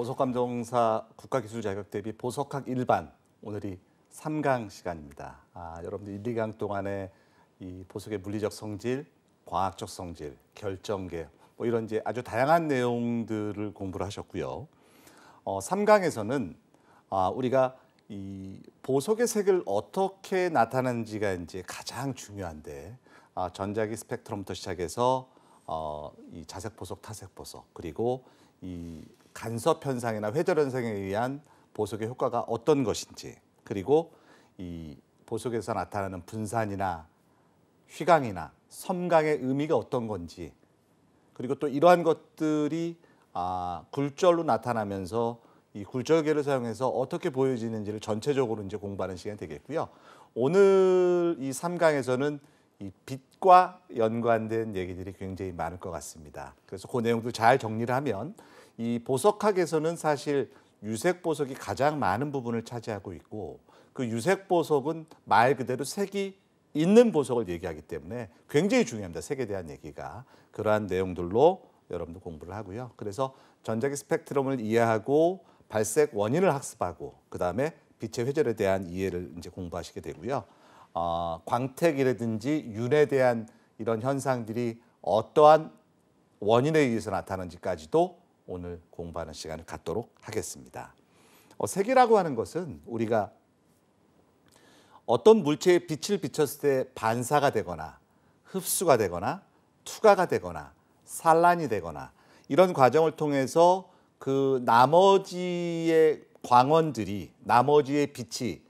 보석감정사 국가기술 자격 대비 보석학 일반 오늘이 3강 시간입니다. 아, 여러분들 1, 2강 동안에 이 보석의 물리적 성질, 과학적 성질, 결정계 뭐 이런 이제 아주 다양한 내용들을 공부를 하셨고요. 어, 3강에서는 아, 우리가 이 보석의 색을 어떻게 나타내는지가 이제 가장 중요한데 아, 전자기 스펙트럼부터 시작해서 어, 이 자색 보석, 타색 보석 그리고 이 간섭 현상이나 회절 현상에 의한 보석의 효과가 어떤 것인지 그리고 이 보석에서 나타나는 분산이나 휘강이나 섬강의 의미가 어떤 건지 그리고 또 이러한 것들이 아, 굴절로 나타나면서 이 굴절계를 사용해서 어떻게 보여지는지를 전체적으로 이제 공부하는 시간이 되겠고요. 오늘 이 3강에서는 이 빛과 연관된 얘기들이 굉장히 많을 것 같습니다. 그래서 그 내용도 잘 정리를 하면 이 보석학에서는 사실 유색 보석이 가장 많은 부분을 차지하고 있고 그 유색 보석은 말 그대로 색이 있는 보석을 얘기하기 때문에 굉장히 중요합니다. 색에 대한 얘기가 그러한 내용들로 여러분도 공부를 하고요. 그래서 전자기 스펙트럼을 이해하고 발색 원인을 학습하고 그 다음에 빛의 회절에 대한 이해를 이제 공부하시게 되고요. 어, 광택이라든지 윤에 대한 이런 현상들이 어떠한 원인에 의해서 나타나는지까지도 오늘 공부하는 시간을 갖도록 하겠습니다. 어, 색이라고 하는 것은 우리가 어떤 물체에 빛을 비쳤을 때 반사가 되거나 흡수가 되거나 투과가 되거나 산란이 되거나 이런 과정을 통해서 그 나머지의 광원들이 나머지의 빛이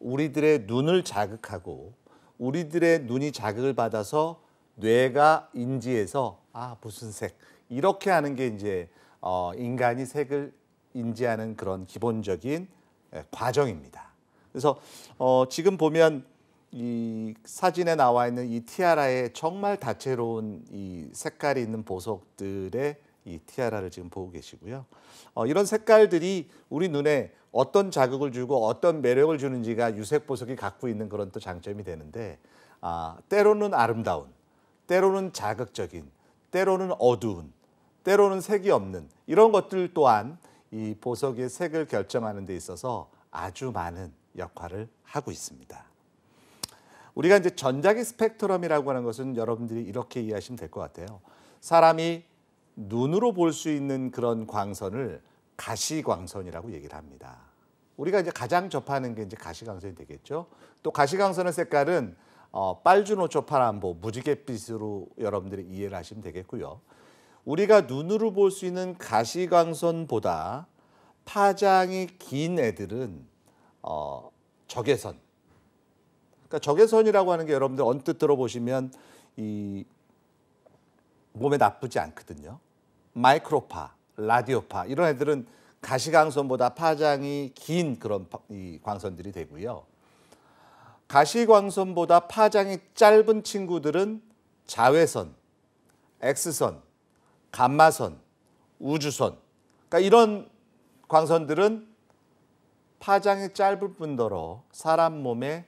우리들의 눈을 자극하고 우리들의 눈이 자극을 받아서 뇌가 인지해서 아 무슨 색 이렇게 하는 게 이제 어, 인간이 색을 인지하는 그런 기본적인 예, 과정입니다. 그래서 어, 지금 보면 이 사진에 나와 있는 이 티아라의 정말 다채로운 이 색깔이 있는 보석들의 이 티아라를 지금 보고 계시고요. 어, 이런 색깔들이 우리 눈에 어떤 자극을 주고 어떤 매력을 주는지가 유색 보석이 갖고 있는 그런 또 장점이 되는데 아, 때로는 아름다운, 때로는 자극적인, 때로는 어두운 때로는 색이 없는 이런 것들 또한 이 보석의 색을 결정하는 데 있어서 아주 많은 역할을 하고 있습니다. 우리가 이제 전자기 스펙트럼이라고 하는 것은 여러분들이 이렇게 이해하시면 될 것 같아요. 사람이 눈으로 볼 수 있는 그런 광선을 가시광선이라고 얘기를 합니다. 우리가 이제 가장 접하는 게 이제 가시광선이 되겠죠. 또 가시광선의 색깔은 어, 빨주노초 파란보 무지갯빛으로 여러분들이 이해를 하시면 되겠고요. 우리가 눈으로 볼 수 있는 가시광선보다 파장이 긴 애들은 어, 적외선. 그러니까 적외선이라고 하는 게 여러분들 언뜻 들어보시면 이 몸에 나쁘지 않거든요. 마이크로파, 라디오파 이런 애들은 가시광선보다 파장이 긴 그런 이 광선들이 되고요. 가시광선보다 파장이 짧은 친구들은 자외선, 엑스선 감마선, 우주선, 그러니까 이런 광선들은 파장이 짧을 뿐더러 사람 몸에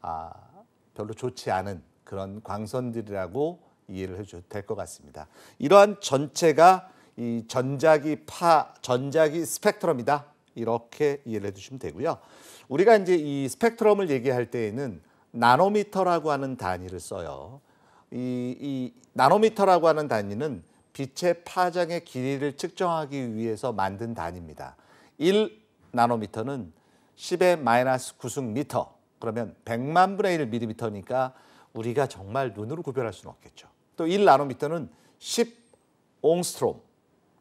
아, 별로 좋지 않은 그런 광선들이라고 이해를 해줘도 될 것 같습니다. 이러한 전체가 이 전자기 파, 전자기 스펙트럼이다. 이렇게 이해를 해주시면 되고요. 우리가 이제 이 스펙트럼을 얘기할 때에는 나노미터라고 하는 단위를 써요. 이, 이 나노미터라고 하는 단위는 빛의 파장의 길이를 측정하기 위해서 만든 단위입니다. 1 나노미터는 10의 마이너스 9승 미터 그러면 100만 분의 1밀리미터니까 우리가 정말 눈으로 구별할 수는 없겠죠. 또 1 나노미터는 10 옹스트롬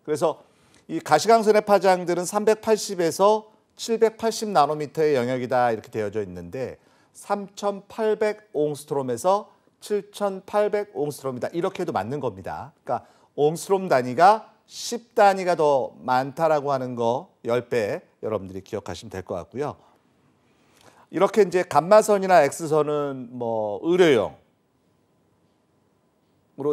그래서 이 가시광선의 파장들은 380에서 780 나노미터의 영역이다 이렇게 되어져 있는데 3,800 옹스트롬에서 7,800 옹스트롬이다 이렇게 도 맞는 겁니다. 그러니까 옹스롬 단위가 10단위가 더 많다라고 하는 거 10배 여러분들이 기억하시면 될 것 같고요. 이렇게 이제 감마선이나 X선은 뭐 의료용으로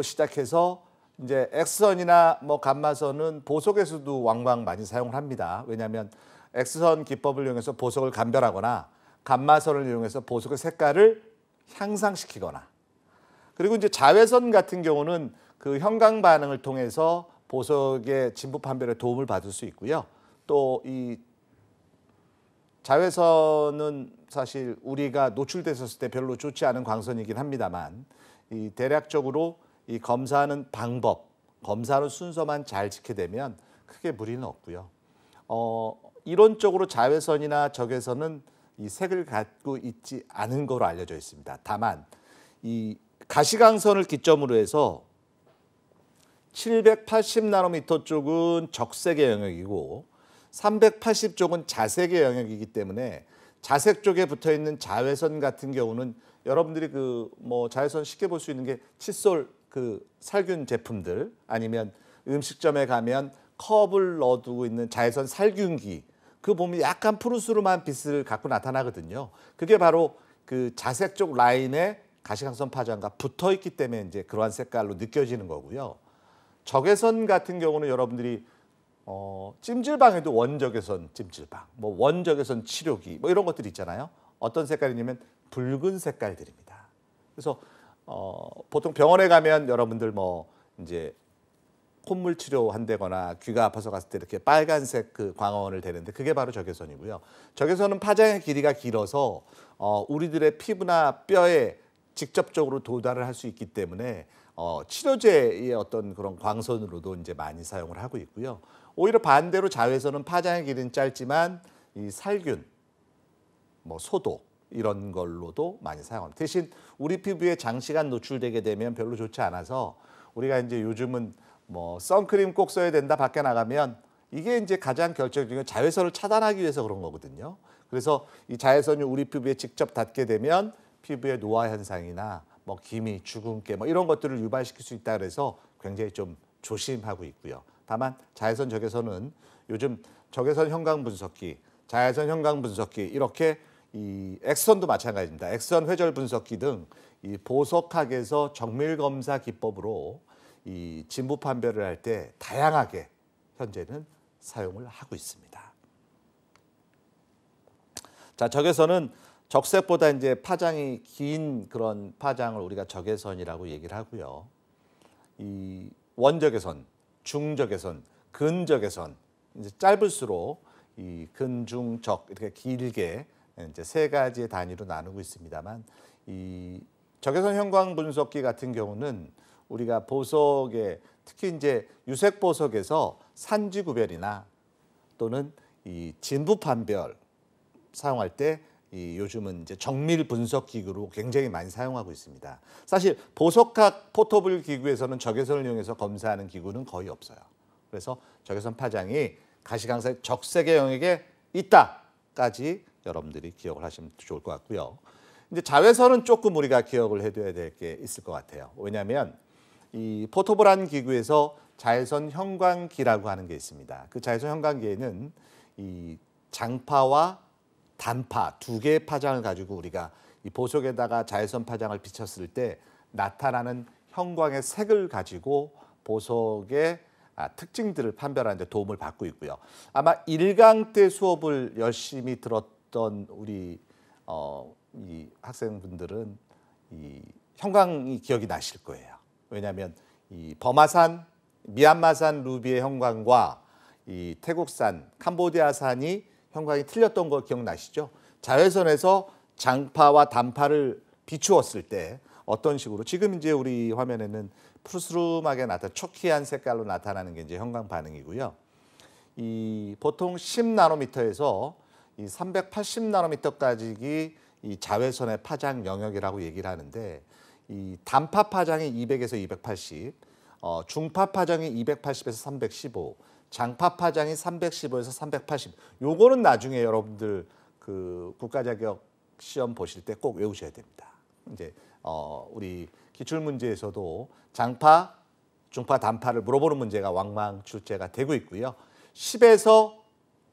시작해서 이제 X선이나 뭐 감마선은 보석에서도 왕왕 많이 사용을 합니다. 왜냐하면 X선 기법을 이용해서 보석을 감별하거나 감마선을 이용해서 보석의 색깔을 향상시키거나 그리고 이제 자외선 같은 경우는 그 형광 반응을 통해서 보석의 진부 판별에 도움을 받을 수 있고요. 또 이 자외선은 사실 우리가 노출됐었을 때 별로 좋지 않은 광선이긴 합니다만 이 대략적으로 이 검사하는 방법, 검사하는 순서만 잘 지켜 되면 크게 무리는 없고요. 어, 이론적으로 자외선이나 적외선은 이 색을 갖고 있지 않은 거로 알려져 있습니다. 다만 이 가시광선을 기점으로 해서 780 나노미터 쪽은 적색의 영역이고 380 쪽은 자색의 영역이기 때문에 자색 쪽에 붙어 있는 자외선 같은 경우는 여러분들이 그 뭐 자외선 쉽게 볼 수 있는 게 칫솔 그 살균 제품들 아니면 음식점에 가면 컵을 넣어두고 있는 자외선 살균기 그 보면 약간 푸르스름한 빛을 갖고 나타나거든요. 그게 바로 그 자색 쪽 라인에 가시광선 파장과 붙어 있기 때문에 이제 그러한 색깔로 느껴지는 거고요. 적외선 같은 경우는 여러분들이 어, 찜질방에도 원적외선 찜질방, 뭐 원적외선 치료기 뭐 이런 것들이 있잖아요. 어떤 색깔이냐면 붉은 색깔들입니다. 그래서 어, 보통 병원에 가면 여러분들 뭐 이제 콧물 치료 한다거나 귀가 아파서 갔을 때 이렇게 빨간색 그 광원을 대는데 그게 바로 적외선이고요. 적외선은 파장의 길이가 길어서 어, 우리들의 피부나 뼈에 직접적으로 도달을 할 수 있기 때문에 어, 치료제의 어떤 그런 광선으로도 이제 많이 사용을 하고 있고요. 오히려 반대로 자외선은 파장의 길이는 짧지만 이 살균, 뭐 소독 이런 걸로도 많이 사용합니다. 대신 우리 피부에 장시간 노출되게 되면 별로 좋지 않아서 우리가 이제 요즘은 뭐 선크림 꼭 써야 된다 밖에 나가면 이게 이제 가장 결정적인 자외선을 차단하기 위해서 그런 거거든요. 그래서 이 자외선이 우리 피부에 직접 닿게 되면 피부의 노화 현상이나 뭐 기미, 주근깨 뭐 이런 것들을 유발시킬 수 있다 그래서 굉장히 좀 조심하고 있고요. 다만 자외선 적외선은 요즘 적외선 형광 분석기, 자외선 형광 분석기 이렇게 이 엑선도 마찬가지입니다. 엑선 회절 분석기 등 이 보석학에서 정밀 검사 기법으로 이 진부 판별을 할 때 다양하게 현재는 사용을 하고 있습니다. 자, 적외선은 적색보다 이제 파장이 긴 그런 파장을 우리가 적외선이라고 얘기를 하고요. 이 원적외선, 중적외선, 근적외선 이제 짧을수록 이 근중적 이렇게 길게 이제 세 가지의 단위로 나누고 있습니다만 이 적외선 형광 분석기 같은 경우는 우리가 보석에 특히 이제 유색 보석에서 산지 구별이나 또는 이 진부 판별 사용할 때이 요즘은 이제 정밀 분석 기구로 굉장히 많이 사용하고 있습니다. 사실 보석학 포토블 기구에서는 적외선을 이용해서 검사하는 기구는 거의 없어요. 그래서 적외선 파장이 가시광선 적색의 영역에 있다까지 여러분들이 기억을 하시면 좋을 것 같고요. 이제 자외선은 조금 우리가 기억을 해둬야 될 게 있을 것 같아요. 왜냐하면 이 포토볼한 기구에서 자외선 형광기라고 하는 게 있습니다. 그 자외선 형광기에는 이 장파와 단파 두 개의 파장을 가지고 우리가 이 보석에다가 자외선 파장을 비쳤을 때 나타나는 형광의 색을 가지고 보석의 아, 특징들을 판별하는 데 도움을 받고 있고요. 아마 일강 때 수업을 열심히 들었던 우리 어, 이 학생분들은 이 형광이 기억이 나실 거예요. 왜냐하면 이 버마산, 미얀마산 루비의 형광과 이 태국산, 캄보디아산이 형광이 틀렸던 거 기억나시죠? 자외선에서 장파와 단파를 비추었을 때 어떤 식으로 지금 이제 우리 화면에는 푸스름하게 나타 초키한 색깔로 나타나는 게 이제 형광 반응이고요. 이 보통 10나노미터에서 이 380나노미터까지기 이 자외선의 파장 영역이라고 얘기를 하는데 이 단파 파장이 200에서 280, 어, 중파 파장이 280에서 315, 장파파장이 315에서 380. 요거는 나중에 여러분들 그 국가 자격 시험 보실 때 꼭 외우셔야 됩니다. 이제 어 우리 기출 문제에서도 장파, 중파, 단파를 물어보는 문제가 왕망출제가 되고 있고요. 10에서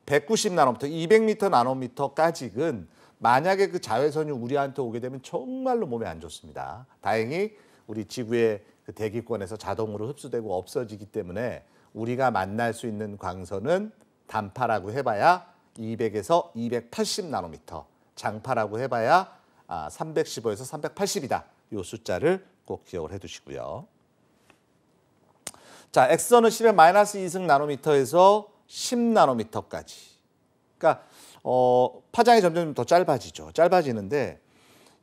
190 나노미터, 200미터 나노미터까지는 만약에 그 자외선이 우리한테 오게 되면 정말로 몸에 안 좋습니다. 다행히 우리 지구의 그 대기권에서 자동으로 흡수되고 없어지기 때문에 우리가 만날 수 있는 광선은 단파라고 해봐야 200에서 280 나노미터, 장파라고 해봐야 아, 315에서 380이다. 이 숫자를 꼭 기억을 해두시고요. 자, x선은 10의 마이너스 2승 나노미터에서 10 나노미터까지. 그러니까 어, 파장이 점점 더 짧아지죠. 짧아지는데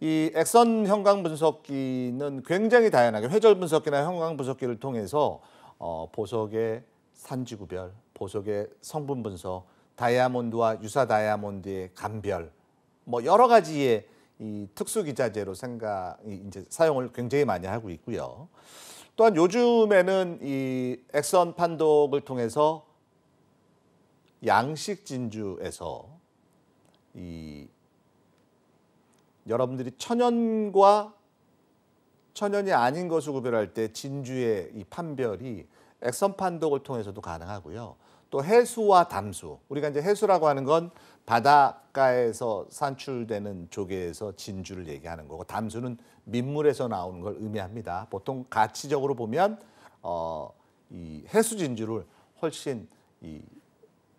이 액선 형광 분석기는 굉장히 다양하게 회절 분석기나 형광 분석기를 통해서 어, 보석의 산지구별, 보석의 성분 분석, 다이아몬드와 유사 다이아몬드의 감별, 뭐 여러 가지의 이 특수 기자재로 생각 이제 사용을 굉장히 많이 하고 있고요. 또한 요즘에는 이 액선 판독을 통해서 양식 진주에서 이 여러분들이 천연과 천연이 아닌 것을 구별할 때 진주의 이 판별이 액선 판독을 통해서도 가능하고요. 또 해수와 담수. 우리가 이제 해수라고 하는 건 바닷가에서 산출되는 조개에서 진주를 얘기하는 거고 담수는 민물에서 나오는 걸 의미합니다. 보통 가치적으로 보면 어, 이 해수 진주를 훨씬 이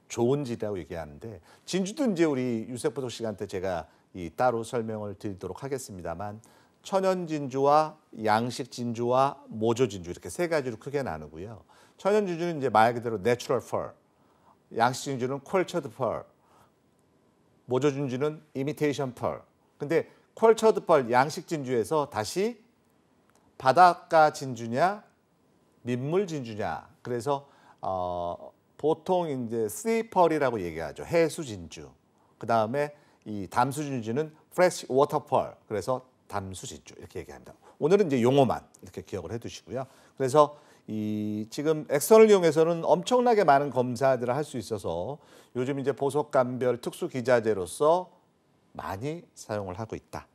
좋은 지라고 얘기하는데 진주도 이제 우리 유세포 독 시간 때 제가 이 따로 설명을 드리도록 하겠습니다만 천연진주와 양식진주와 모조진주 이렇게 세 가지로 크게 나누고요. 천연진주는 이제 말 그대로 내추럴 펄, 양식진주는 컬처드 펄, 모조진주는 이미테이션 펄. 근데 컬처드 펄, 양식진주에서 다시 바닷가 진주냐, 민물 진주냐. 그래서 어, 보통 이제 씨펄이라고 얘기하죠. 해수 진주. 그 다음에 이 담수 진주는 프레시 워터펄. 그래서 담수지주 이렇게 얘기합니다. 오늘은 이제 용어만 이렇게 기억을 해두시고요. 그래서 이 지금 엑선을 이용해서는 엄청나게 많은 검사들을 할 수 있어서 요즘 이제 보석감별 특수 기자재로서 많이 사용을 하고 있다.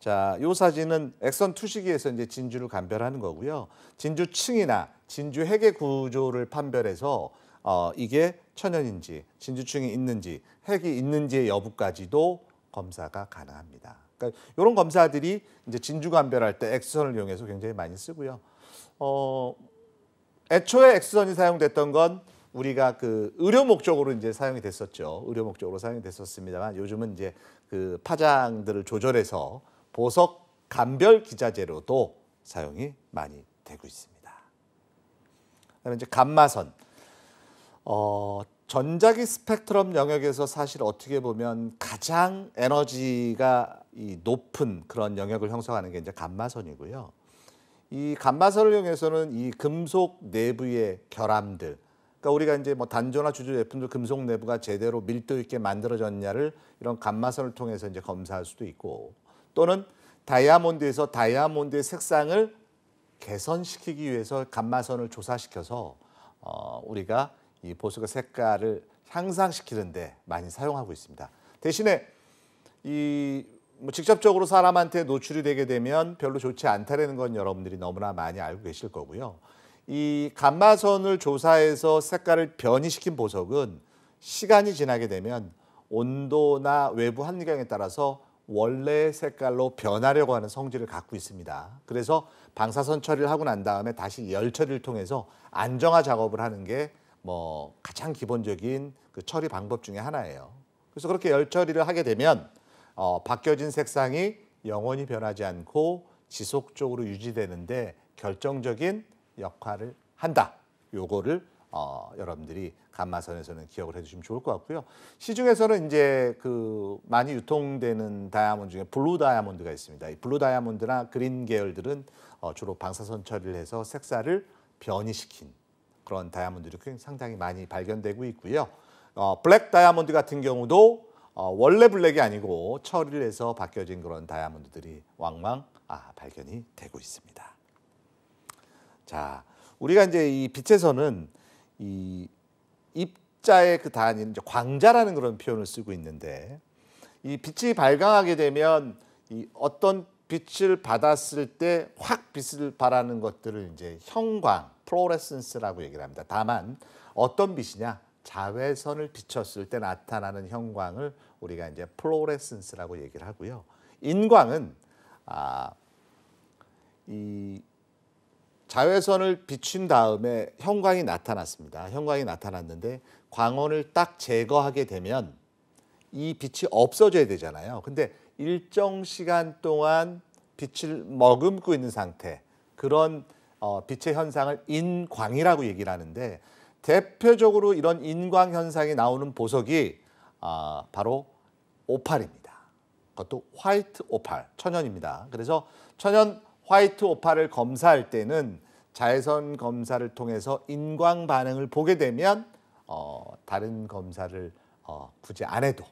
자, 요 사진은 액선 투시기에서 이제 진주를 감별하는 거고요. 진주 층이나 진주 핵의 구조를 판별해서 어, 이게 천연인지 진주층이 있는지 핵이 있는지의 여부까지도 검사가 가능합니다. 그러니까 이런 검사들이 이제 진주 감별할 때 엑스선을 이용해서 굉장히 많이 쓰고요. 어, 애초에 엑스선이 사용됐던 건 우리가 그 의료 목적으로 이제 사용이 됐었죠. 의료 목적으로 사용이 됐었습니다만 요즘은 이제 그 파장들을 조절해서 보석 감별 기자재로도 사용이 많이 되고 있습니다. 그다음에 이제 감마선. 어, 전자기 스펙트럼 영역에서 사실 어떻게 보면 가장 에너지가 높은 그런 영역을 형성하는 게 이제 감마선이고요. 이 감마선을 이용해서는 이 금속 내부의 결함들, 그러니까 우리가 이제 뭐 단조나 주조 제품도 금속 내부가 제대로 밀도 있게 만들어졌냐를 이런 감마선을 통해서 이제 검사할 수도 있고, 또는 다이아몬드에서 다이아몬드의 색상을 개선시키기 위해서 감마선을 조사시켜서 어, 우리가 이 보석의 색깔을 향상시키는데 많이 사용하고 있습니다. 대신에 이뭐 직접적으로 사람한테 노출이 되게 되면 별로 좋지 않다는 건 여러분들이 너무나 많이 알고 계실 거고요. 이 감마선을 조사해서 색깔을 변이시킨 보석은 시간이 지나게 되면 온도나 외부 환경에 따라서 원래 색깔로 변하려고 하는 성질을 갖고 있습니다. 그래서 방사선 처리를 하고 난 다음에 다시 열 처리를 통해서 안정화 작업을 하는 게뭐 가장 기본적인 그 처리 방법 중에 하나예요. 그래서 그렇게 열 처리를 하게 되면 어, 바뀌어진 색상이 영원히 변하지 않고 지속적으로 유지되는데 결정적인 역할을 한다. 요거를 어, 여러분들이 감마선에서는 기억을 해주시면 좋을 것 같고요. 시중에서는 이제 그 많이 유통되는 다이아몬드 중에 블루 다이아몬드가 있습니다. 이 블루 다이아몬드나 그린 계열들은 어, 주로 방사선 처리를 해서 색사를 변이시킨 그런 다이아몬드도 상당히 많이 발견되고 있고요. 어, 블랙 다이아몬드 같은 경우도 어, 원래 블랙이 아니고 처리를 해서 바뀌어진 그런 다이아몬드들이 왕왕 아, 발견이 되고 있습니다. 자, 우리가 이제 이 빛에서는 이 입자의 그 단위는 이제 광자라는 그런 표현을 쓰고 있는데 이 빛이 발광하게 되면 이 어떤 빛을 받았을 때 확 빛을 발하는 것들을 이제 형광, 프로레센스라고 얘기를 합니다. 다만 어떤 빛이냐? 자외선을 비쳤을 때 나타나는 형광을 우리가 이제 플로레센스라고 얘기를 하고요. 인광은 아, 이 자외선을 비춘 다음에 형광이 나타났습니다. 형광이 나타났는데 광원을 딱 제거하게 되면 이 빛이 없어져야 되잖아요. 근데 일정 시간 동안 빛을 머금고 있는 상태 그런 어, 빛의 현상을 인광이라고 얘기를 하는데 대표적으로 이런 인광 현상이 나오는 보석이 어, 바로 오팔입니다. 그것도 화이트 오팔, 천연입니다. 그래서 천연 화이트 오팔을 검사할 때는 자외선 검사를 통해서 인광 반응을 보게 되면 어, 다른 검사를 어, 굳이 안 해도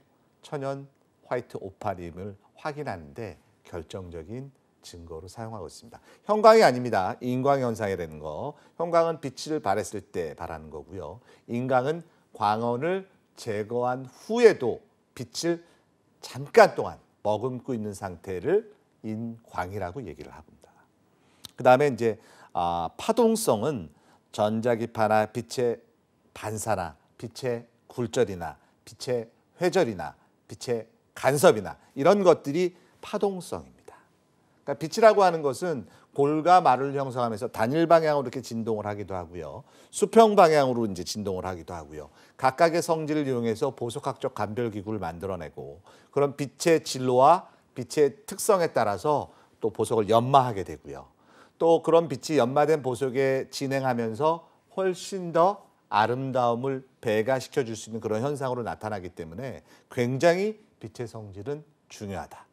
천연 화이트 오파림을 확인하는데 결정적인 증거로 사용하고 있습니다. 형광이 아닙니다. 인광현상이라는 거. 형광은 빛을 발했을 때 발하는 거고요. 인광은 광원을 제거한 후에도 빛을 잠깐 동안 머금고 있는 상태를 인광이라고 얘기를 합니다. 그 다음에 이제 아, 파동성은 전자기파나 빛의 반사나 빛의 굴절이나 빛의 회절이나 빛의 간섭이나 이런 것들이 파동성입니다. 그러니까 빛이라고 하는 것은 골과 마를 형성하면서 단일 방향으로 이렇게 진동을 하기도 하고요. 수평 방향으로 이제 진동을 하기도 하고요. 각각의 성질을 이용해서 보석학적 감별 기구를 만들어내고 그런 빛의 진로와 빛의 특성에 따라서 또 보석을 연마하게 되고요. 또 그런 빛이 연마된 보석에 진행하면서 훨씬 더 아름다움을 배가시켜 줄 수 있는 그런 현상으로 나타나기 때문에 굉장히 빛의 성질은 중요하다.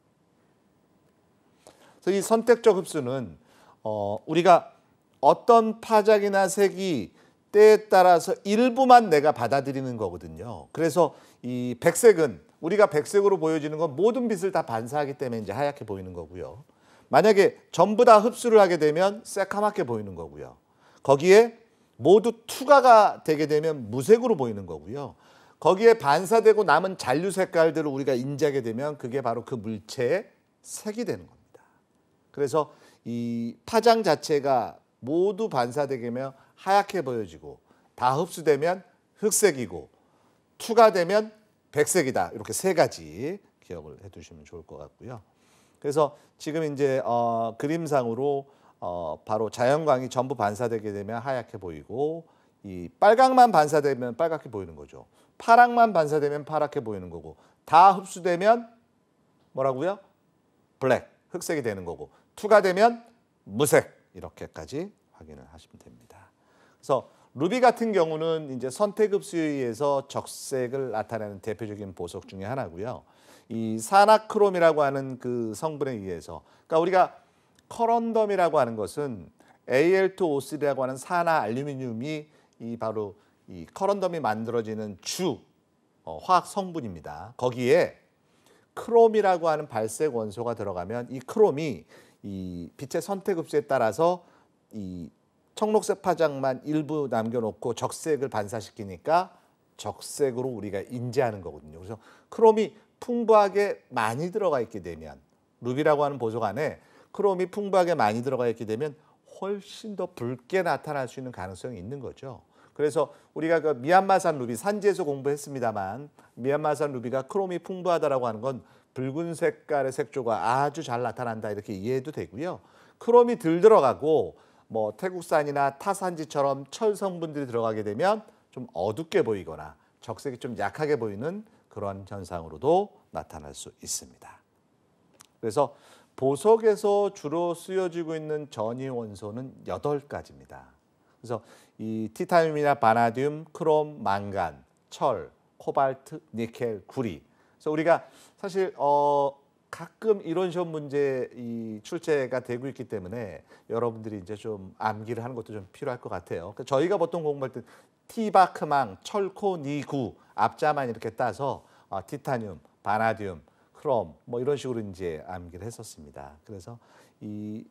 그래서 이 선택적 흡수는 어, 우리가 어떤 파장이나 색이 때에 따라서 일부만 내가 받아들이는 거거든요. 그래서 이 백색은 우리가 백색으로 보여지는 건 모든 빛을 다 반사하기 때문에 이제 하얗게 보이는 거고요. 만약에 전부 다 흡수를 하게 되면 새카맣게 보이는 거고요. 거기에 모두 투과가 되게 되면 무색으로 보이는 거고요. 거기에 반사되고 남은 잔류 색깔들을 우리가 인지하게 되면 그게 바로 그 물체의 색이 되는 겁니다. 그래서 이 파장 자체가 모두 반사되게 되면 하얗게 보여지고 다 흡수되면 흑색이고 투가 되면 백색이다. 이렇게 세 가지 기억을 해 두시면 좋을 것 같고요. 그래서 지금 이제 어, 그림상으로 어, 바로 자연광이 전부 반사되게 되면 하얗게 보이고 이 빨강만 반사되면 빨갛게 보이는 거죠. 파랑만 반사되면 파랗게 보이는 거고 다 흡수되면 뭐라고요? 블랙, 흑색이 되는 거고 투가 되면 무색 이렇게까지 확인을 하시면 됩니다. 그래서 루비 같은 경우는 이제 선택 흡수에 의해서 적색을 나타내는 대표적인 보석 중의 하나고요. 이 사나크롬이라고 하는 그 성분에 의해서 그러니까 우리가 커런덤이라고 하는 것은 Al2O3라고 하는 산화 알루미늄이 이 바로 이 커런덤이 만들어지는 주 어, 화학 성분입니다. 거기에 크롬이라고 하는 발색 원소가 들어가면 이 크롬이 이 빛의 선택 흡수에 따라서 이 청록색 파장만 일부 남겨놓고 적색을 반사시키니까 적색으로 우리가 인지하는 거거든요. 그래서 크롬이 풍부하게 많이 들어가 있게 되면 루비라고 하는 보석 안에 크롬이 풍부하게 많이 들어가 있게 되면 훨씬 더 붉게 나타날 수 있는 가능성이 있는 거죠. 그래서 우리가 그 미얀마산 루비 산지에서 공부했습니다만 미얀마산 루비가 크롬이 풍부하다라고 하는 건 붉은 색깔의 색조가 아주 잘 나타난다 이렇게 이해해도 되고요. 크롬이 들 들어가고 뭐 태국산이나 타산지처럼 철 성분들이 들어가게 되면 좀 어둡게 보이거나 적색이 좀 약하게 보이는 그런 현상으로도 나타날 수 있습니다. 그래서 보석에서 주로 쓰여지고 있는 전이 원소는 8 가지입니다 그래서 이 티타늄이나 바나듐, 크롬, 망간, 철, 코발트, 니켈, 구리. 그래서 우리가 사실 어 가끔 이런 시험 문제 이 출제가 되고 있기 때문에 여러분들이 이제 좀 암기를 하는 것도 좀 필요할 것 같아요. 그러니까 저희가 보통 공부할 때 티바크망, 철코니구 앞자만 이렇게 따서 어, 티타늄, 바나듐, 크롬 뭐 이런 식으로 이제 암기를 했었습니다. 그래서 이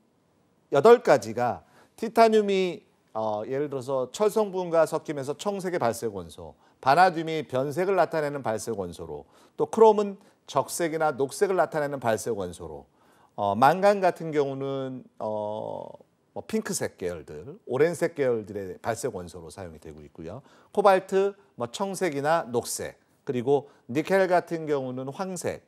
여덟 가지가 티타늄이 어, 예를 들어서 철성분과 섞이면서 청색의 발색 원소, 바나듐이 변색을 나타내는 발색 원소로, 또 크롬은 적색이나 녹색을 나타내는 발색 원소로, 어, 망간 같은 경우는 어, 뭐 핑크색 계열들, 오렌색 계열들의 발색 원소로 사용이 되고 있고요. 코발트, 뭐 청색이나 녹색, 그리고 니켈 같은 경우는 황색,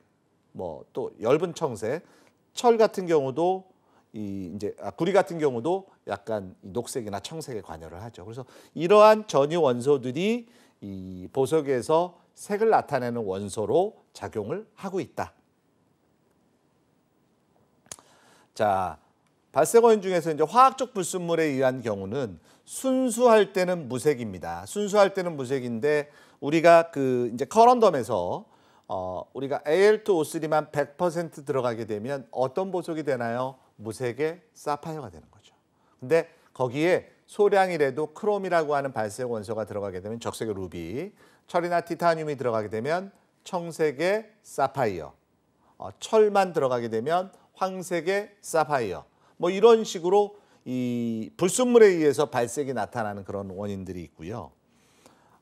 뭐또 엷은 청색, 철 같은 경우도 이 이제 아, 구리 같은 경우도 약간 녹색이나 청색에 관여를 하죠. 그래서 이러한 전유 원소들이 이 보석에서 색을 나타내는 원소로 작용을 하고 있다. 자, 발색 원인 중에서 이제 화학적 불순물에 의한 경우는 순수할 때는 무색입니다. 순수할 때는 무색인데 우리가 그 이제 커런덤에서 어 우리가 Al2O3만 100% 들어가게 되면 어떤 보석이 되나요? 무색의 사파이어가 되는 거죠. 근데 거기에 소량이라도 크롬이라고 하는 발색 원소가 들어가게 되면 적색의 루비, 철이나 티타늄이 들어가게 되면 청색의 사파이어, 어, 철만 들어가게 되면 황색의 사파이어. 뭐 이런 식으로 이 불순물에 의해서 발색이 나타나는 그런 원인들이 있고요.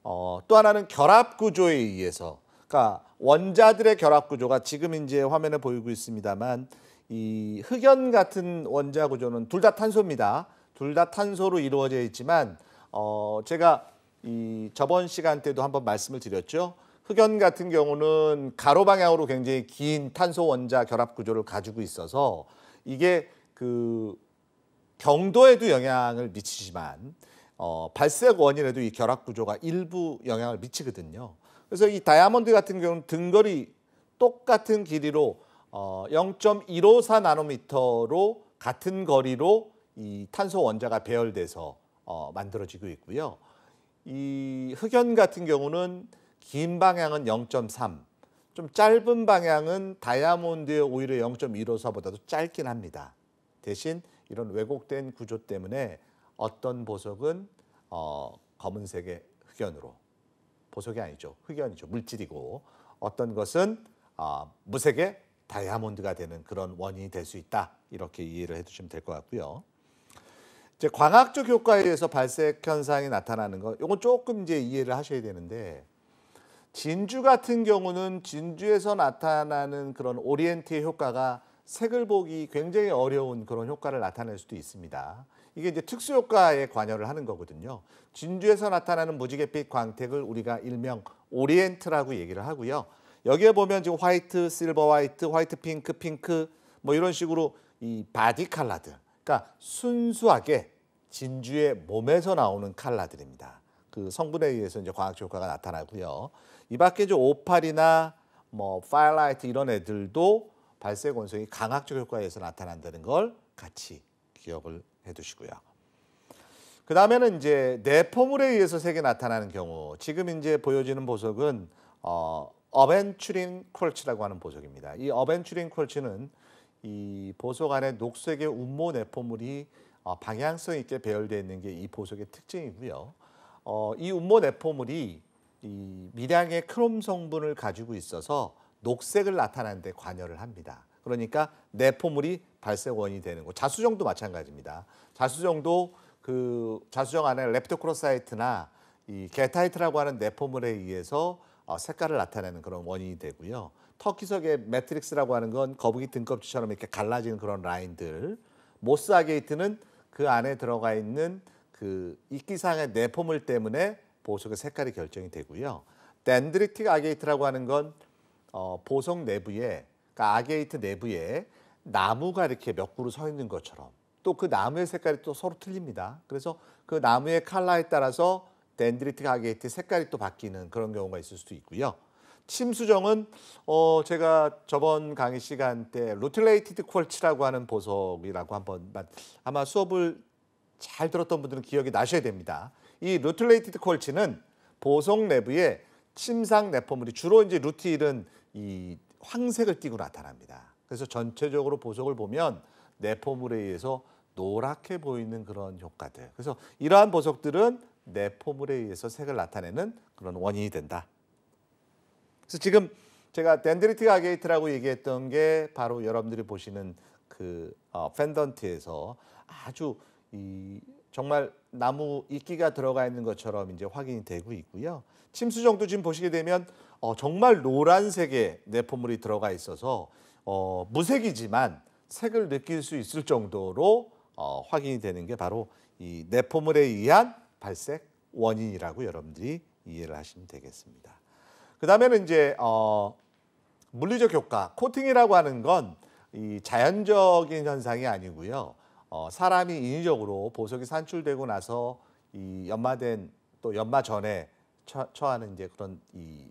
어, 또 하나는 결합 구조에 의해서 그러니까 원자들의 결합 구조가 지금 이제 화면에 보이고 있습니다만 이 흑연 같은 원자 구조는 둘 다 탄소입니다. 둘 다 탄소로 이루어져 있지만 어 제가 이 저번 시간 때도 한번 말씀을 드렸죠. 흑연 같은 경우는 가로 방향으로 굉장히 긴 탄소 원자 결합 구조를 가지고 있어서 이게 그 경도에도 영향을 미치지만 어, 발색 원인에도 이 결합 구조가 일부 영향을 미치거든요. 그래서 이 다이아몬드 같은 경우는 등거리 똑같은 길이로 어, 0.154 나노미터로 같은 거리로 이 탄소 원자가 배열돼서 어, 만들어지고 있고요. 이 흑연 같은 경우는 긴 방향은 0.3, 좀 짧은 방향은 다이아몬드의 오히려 0.154보다도 짧긴 합니다. 대신 이런 왜곡된 구조 때문에 어떤 보석은 어, 검은색의 흑연으로 보석이 아니죠. 흑연이죠. 물질이고 어떤 것은 어, 무색의 다이아몬드가 되는 그런 원인이 될 수 있다. 이렇게 이해를 해 두시면 될 것 같고요. 이제 광학적 효과에 의해서 발색 현상이 나타나는 거이건 조금 이제 이해를 하셔야 되는데 진주 같은 경우는 진주에서 나타나는 그런 오리엔트의 효과가 색을 보기 굉장히 어려운 그런 효과를 나타낼 수도 있습니다. 이게 이제 특수 효과에 관여를 하는 거거든요. 진주에서 나타나는 무지갯빛 광택을 우리가 일명 오리엔트라고 얘기를 하고요. 여기에 보면 지금 화이트, 실버 화이트, 화이트 핑크, 핑크 뭐 이런 식으로 이 바디 칼라들 그러니까 순수하게 진주의 몸에서 나오는 칼라들입니다. 그 성분에 의해서 이제 과학적 효과가 나타나고요. 이 밖에 이제 오팔이나 뭐 파일라이트 이런 애들도 발색 원성이 강학적 효과에 서 나타난다는 걸 같이 기억을 해두시고요. 그 다음에는 이제 내포물에 의해서 색이 나타나는 경우 지금 이제 보여지는 보석은 어, 어벤츄린 콜치라고 하는 보석입니다. 이 어벤츄린 콜치는 이 보석 안에 녹색의 운모 내포물이 어, 방향성 있게 배열되어 있는 게 이 보석의 특징이고요. 어, 이 운모 내포물이 이 미량의 크롬 성분을 가지고 있어서 녹색을 나타내는 데 관여를 합니다. 그러니까 내포물이 발색원이 인 되는 거. 자수정도 마찬가지입니다. 자수정도 그 자수정 안에 렙토크로사이트나 이 게타이트라고 하는 내포물에 의해서 어, 색깔을 나타내는 그런 원인이 되고요. 터키석의 매트릭스라고 하는 건 거북이 등껍질처럼 이렇게 갈라지는 그런 라인들, 모스아 게이트는 그 안에 들어가 있는 그 이끼상의 내포물 때문에 보석의 색깔이 결정이 되고요. 덴드리틱 아게이트라고 하는 건 어, 보석 내부에 그러니까 아게이트 내부에 나무가 이렇게 몇 그루 서 있는 것처럼 또 그 나무의 색깔이 또 서로 틀립니다. 그래서 그 나무의 칼라에 따라서 덴드리틱 하게이트 색깔이 또 바뀌는 그런 경우가 있을 수도 있고요. 침수정은 어 제가 저번 강의 시간 때 루틸레이티드 퀄츠라고 하는 보석이라고 한번 아마 수업을 잘 들었던 분들은 기억이 나셔야 됩니다. 이 루틸레이티드 퀄츠는 보석 내부에 침상 내포물이 주로 이제 루틸은 이 황색을 띠고 나타납니다. 그래서 전체적으로 보석을 보면 내포물에 의해서 노랗게 보이는 그런 효과들. 그래서 이러한 보석들은 내포물에 의해서 색을 나타내는 그런 원인이 된다. 그래서 지금 제가 덴드리틱 아게이트라고 얘기했던 게 바로 여러분들이 보시는 그 어, 펜던트에서 아주 이 정말 나무 이끼가 들어가 있는 것처럼 이제 확인이 되고 있고요. 침수정도 지금 보시게 되면 어, 정말 노란색의 내포물이 들어가 있어서 어, 무색이지만 색을 느낄 수 있을 정도로 어, 확인이 되는 게 바로 이 내포물에 의한 발색 원인이라고 여러분들이 이해를 하시면 되겠습니다. 그 다음에는 이제 어, 물리적 효과, 코팅이라고 하는 건 이 자연적인 현상이 아니고요. 어, 사람이 인위적으로 보석이 산출되고 나서 이 연마된 또 연마 전에 처, 하는 이제 그런 이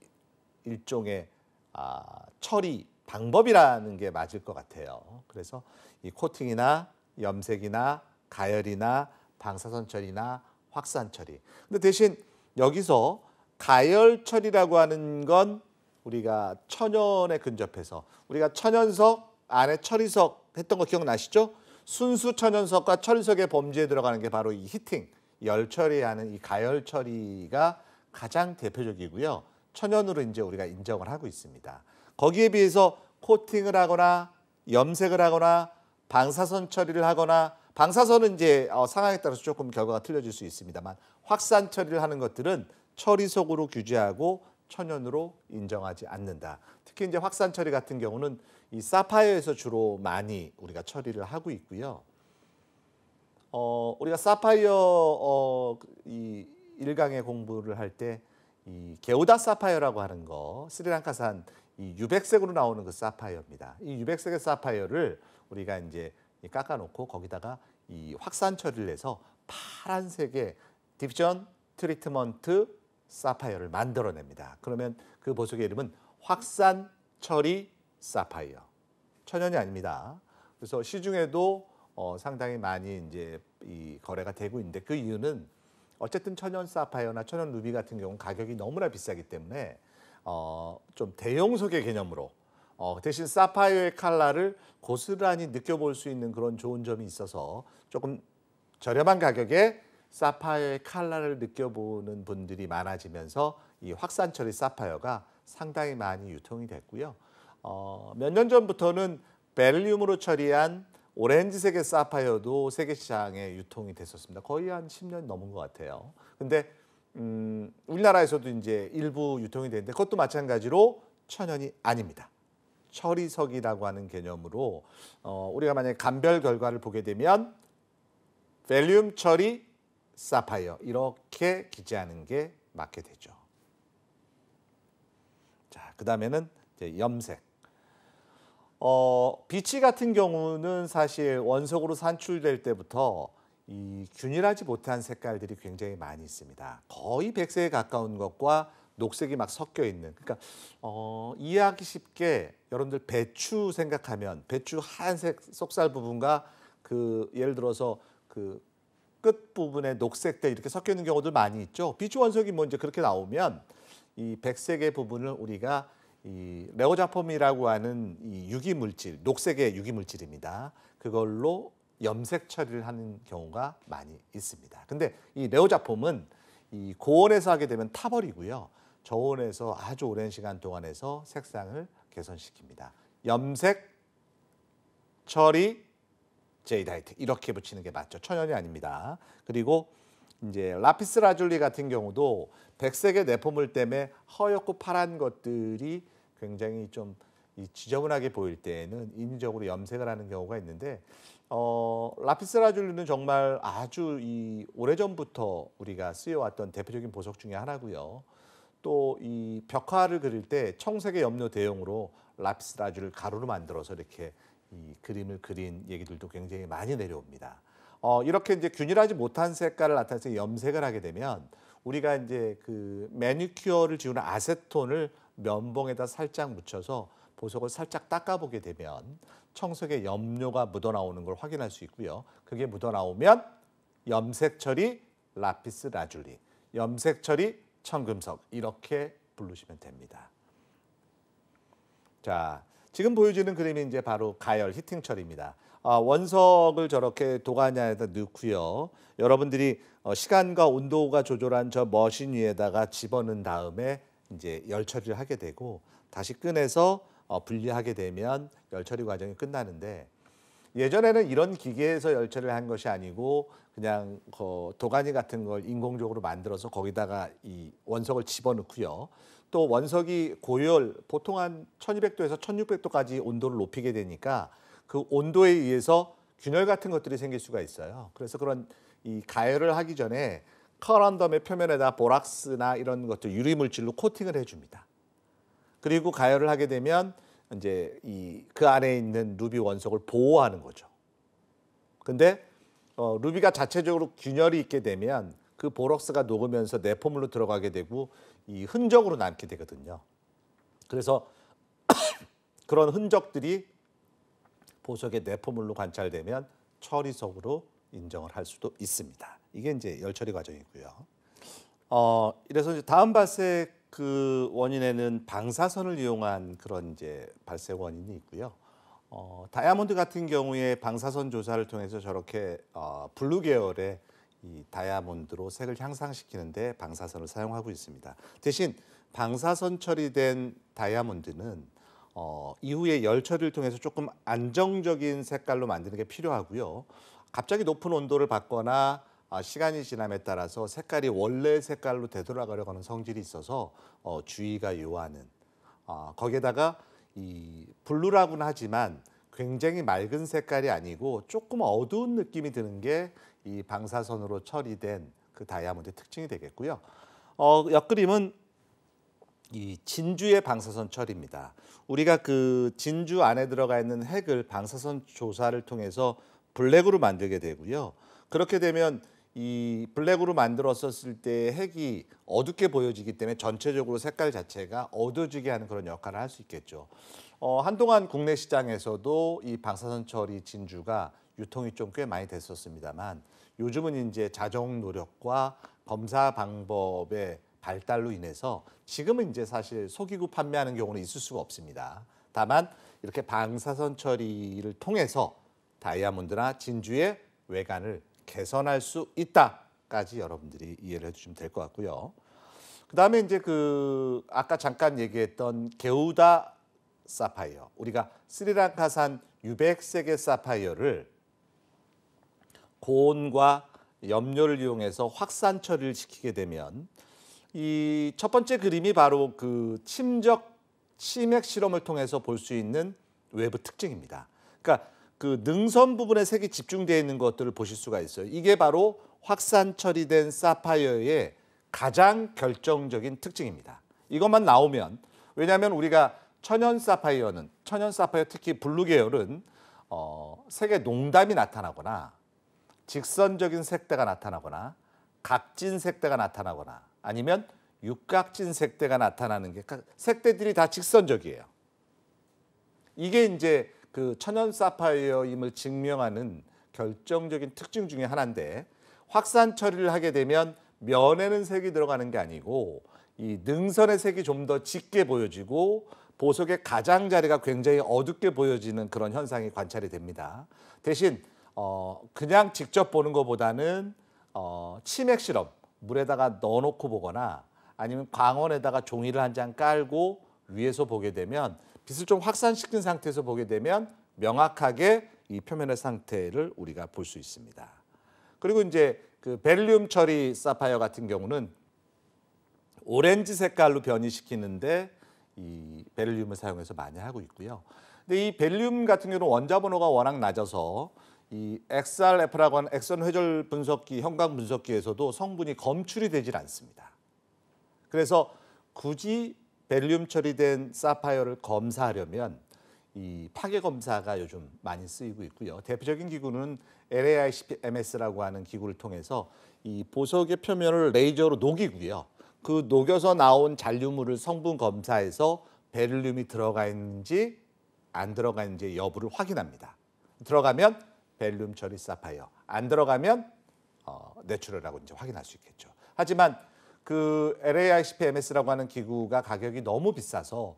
일종의 아, 처리 방법이라는 게 맞을 것 같아요. 그래서 이 코팅이나 염색이나 가열이나 방사선 처리나 확산 처리. 근데 대신 여기서 가열 처리라고 하는 건 우리가 천연에 근접해서 우리가 천연석 안에 처리석 했던 거 기억나시죠? 순수 천연석과 처석의 범주에 들어가는 게 바로 이 히팅, 열 처리하는 이 가열 처리가 가장 대표적이고요. 천연으로 이제 우리가 인정을 하고 있습니다. 거기에 비해서 코팅을 하거나 염색을 하거나 방사선 처리를 하거나 방사선은 이제 어, 상황에 따라서 조금 결과가 틀려질 수 있습니다만 확산 처리를 하는 것들은 처리속으로 규제하고 천연으로 인정하지 않는다. 특히 이제 확산 처리 같은 경우는 이 사파이어에서 주로 많이 우리가 처리를 하고 있고요. 어, 우리가 사파이어 어, 이 일강의 공부를 할 때이 게오다 사파이어라고 하는 거 스리랑카산 이 유백색으로 나오는 그 사파이어입니다. 이 유백색의 사파이어를 우리가 이제 깎아놓고 거기다가 이 확산 처리를 해서 파란색의 디딥전 트리트먼트 사파이어를 만들어냅니다. 그러면 그 보석의 이름은 확산 처리 사파이어. 천연이 아닙니다. 그래서 시중에도 어, 상당히 많이 이제 이 거래가 되고 있는데 그 이유는 어쨌든 천연 사파이어나 천연 루비 같은 경우는 가격이 너무나 비싸기 때문에 어, 좀 대용석의 개념으로 어, 그 대신 사파이어의 칼라를 고스란히 느껴볼 수 있는 그런 좋은 점이 있어서 조금 저렴한 가격에 사파이어의 칼라를 느껴보는 분들이 많아지면서 이 확산 처리 사파이어가 상당히 많이 유통이 됐고요. 어, 몇 년 전부터는 벨륨으로 처리한 오렌지색의 사파이어도 세계 시장에 유통이 됐었습니다. 거의 한 10년 넘은 것 같아요. 근데 음, 우리나라에서도 이제 일부 유통이 되는데 그것도 마찬가지로 천연이 아닙니다. 처리석이라고 하는 개념으로 어, 우리가 만약에 감별 결과를 보게 되면 밸륨 처리 사파이어 이렇게 기재하는 게 맞게 되죠. 자, 그 다음에는 염색. 어, 비치 같은 경우는 사실 원석으로 산출될 때부터 이 균일하지 못한 색깔들이 굉장히 많이 있습니다. 거의 백색에 가까운 것과 녹색이 막 섞여 있는. 그러니까 어, 이해하기 쉽게 여러분들 배추 생각하면 배추 하얀색 속살 부분과 그 예를 들어서 그 끝 부분에 녹색대 이렇게 섞여 있는 경우도 많이 있죠. 비주 원석이 뭐 이제 그렇게 나오면 이 백색의 부분을 우리가 이 레오자폼이라고 하는 이 유기물질, 녹색의 유기물질입니다. 그걸로 염색 처리를 하는 경우가 많이 있습니다. 근데 이 레오자폼은 이 고온에서 하게 되면 타버리고요. 저온에서 아주 오랜 시간 동안에서 색상을 개선시킵니다. 염색, 처리, 제이다이트 이렇게 붙이는 게 맞죠. 천연이 아닙니다. 그리고 이제 라피스 라줄리 같은 경우도 백색의 내포물 때문에 허옇고 파란 것들이 굉장히 좀 지저분하게 보일 때에는 인위적으로 염색을 하는 경우가 있는데 어, 라피스 라줄리는 정말 아주 이 오래전부터 우리가 쓰여왔던 대표적인 보석 중의 하나고요. 또이 벽화를 그릴 때 청색의 염료 대용으로 라피스라주를 가루로 만들어서 이렇게 이 그림을 그린 얘기들도 굉장히 많이 내려옵니다. 어, 이렇게 이제 균일하지 못한 색깔을 나타내서 염색을 하게 되면 우리가 이제 그 매니큐어를 지우는 아세톤을 면봉에다 살짝 묻혀서 보석을 살짝 닦아보게 되면 청색의 염료가 묻어나오는 걸 확인할 수 있고요. 그게 묻어나오면 염색 처리 라피스 라줄리, 염색 처리 청금석 이렇게 부르시면 됩니다. 자, 지금 보여지는 그림이 이제 바로 가열 히팅철입니다. 아, 원석을 저렇게 도가니에다 넣고요. 여러분들이 어, 시간과 온도가 조절한 저 머신 위에다가 집어넣은 다음에 이제 열처리를 하게 되고 다시 꺼내서 어, 분리하게 되면 열처리 과정이 끝나는데 예전에는 이런 기계에서 열처리를 한 것이 아니고 그냥 그 도가니 같은 걸 인공적으로 만들어서 거기다가 이 원석을 집어넣고요. 또 원석이 고열 보통 한 1200도에서 1600도까지 온도를 높이게 되니까 그 온도에 의해서 균열 같은 것들이 생길 수가 있어요. 그래서 그런 이 가열을 하기 전에 커런덤의 표면에다 보락스나 이런 것들 유리 물질로 코팅을 해줍니다. 그리고 가열을 하게 되면 이제 이 그 안에 있는 루비 원석을 보호하는 거죠. 근데 어, 루비가 자체적으로 균열이 있게 되면 그 보럭스가 녹으면서 내포물로 들어가게 되고 이 흔적으로 남게 되거든요. 그래서 그런 흔적들이 보석의 내포물로 관찰되면 처리석으로 인정을 할 수도 있습니다. 이게 이제 열처리 과정이고요. 어, 이래서 다음 발색 그 원인에는 방사선을 이용한 그런 이제 발생 원인이 있고요. 어, 다이아몬드 같은 경우에 방사선 조사를 통해서 저렇게 어, 블루 계열의 이 다이아몬드로 색을 향상시키는데 방사선을 사용하고 있습니다. 대신 방사선 처리된 다이아몬드는 어, 이후에 열 처리를 통해서 조금 안정적인 색깔로 만드는 게 필요하고요. 갑자기 높은 온도를 받거나 아, 시간이 지남에 따라서 색깔이 원래 색깔로 되돌아가려고 하는 성질이 있어서 어, 주의가 요하는 어, 거기에다가 이 블루라고는 하지만 굉장히 맑은 색깔이 아니고 조금 어두운 느낌이 드는 게 이 방사선으로 처리된 그 다이아몬드의 특징이 되겠고요. 어, 옆그림은 이 진주의 방사선 처리입니다. 우리가 그 진주 안에 들어가 있는 핵을 방사선 조사를 통해서 블랙으로 만들게 되고요. 그렇게 되면 이 블랙으로 만들었었을 때 핵이 어둡게 보여지기 때문에 전체적으로 색깔 자체가 어두워지게 하는 그런 역할을 할 수 있겠죠. 어, 한동안 국내 시장에서도 이 방사선 처리 진주가 유통이 좀 꽤 많이 됐었습니다만 요즘은 이제 자정 노력과 검사 방법의 발달로 인해서 지금은 이제 사실 소기구 판매하는 경우는 있을 수가 없습니다. 다만 이렇게 방사선 처리를 통해서 다이아몬드나 진주의 외관을 개선할 수 있다까지 여러분들이 이해를 해주시면 될 것 같고요. 그다음에 이제 그 아까 잠깐 얘기했던 게우다 사파이어 우리가 스리랑카산 6 0색의 사파이어를 고온과 염료를 이용해서 확산 처리를 시키게 되면 이 첫 번째 그림이 바로 그 침적 치맥 실험을 통해서 볼 수 있는 외부 특징입니다. 그러니까 그 능선 부분에 색이 집중되어 있는 것들을 보실 수가 있어요. 이게 바로 확산 처리된 사파이어의 가장 결정적인 특징입니다. 이것만 나오면 왜냐하면 우리가 천연 사파이어는 천연 사파이어 특히 블루 계열은 어, 색의 농담이 나타나거나 직선적인 색대가 나타나거나 각진 색대가 나타나거나 아니면 육각진 색대가 나타나는 게 색대들이 다 직선적이에요. 이게 이제 그 천연 사파이어임을 증명하는 결정적인 특징 중의 하나인데 확산 처리를 하게 되면 면에는 색이 들어가는 게 아니고 이 능선의 색이 좀 더 짙게 보여지고 보석의 가장자리가 굉장히 어둡게 보여지는 그런 현상이 관찰이 됩니다. 대신 어, 그냥 직접 보는 것보다는 어, 치맥 실험 물에다가 넣어놓고 보거나 아니면 광원에다가 종이를 한 장 깔고 위에서 보게 되면 빛을 좀 확산시킨 상태에서 보게 되면 명확하게 이 표면의 상태를 우리가 볼 수 있습니다. 그리고 이제 그 벨륨 처리 사파이어 같은 경우는 오렌지 색깔로 변이시키는데 이 벨륨을 사용해서 많이 하고 있고요. 근데 이 벨륨 같은 경우는 원자 번호가 워낙 낮아서 이 XRF라고 하는 액선 회절 분석기, 형광 분석기에서도 성분이 검출이 되질 않습니다. 그래서 굳이 벨륨 처리된 사파이어를 검사하려면 이 파괴 검사가 요즘 많이 쓰이고 있고요. 대표적인 기구는 LAICP-MS라고 하는 기구를 통해서 이 보석의 표면을 레이저로 녹이고요. 그 녹여서 나온 잔류물을 성분 검사해서 베를륨이 들어가 있는지 안 들어가 있는지 여부를 확인합니다. 들어가면 베를륨 처리 사파이어, 안 들어가면 어, 내추럴하고 이제 확인할 수 있겠죠. 하지만 그 LAICP-MS라고 하는 기구가 가격이 너무 비싸서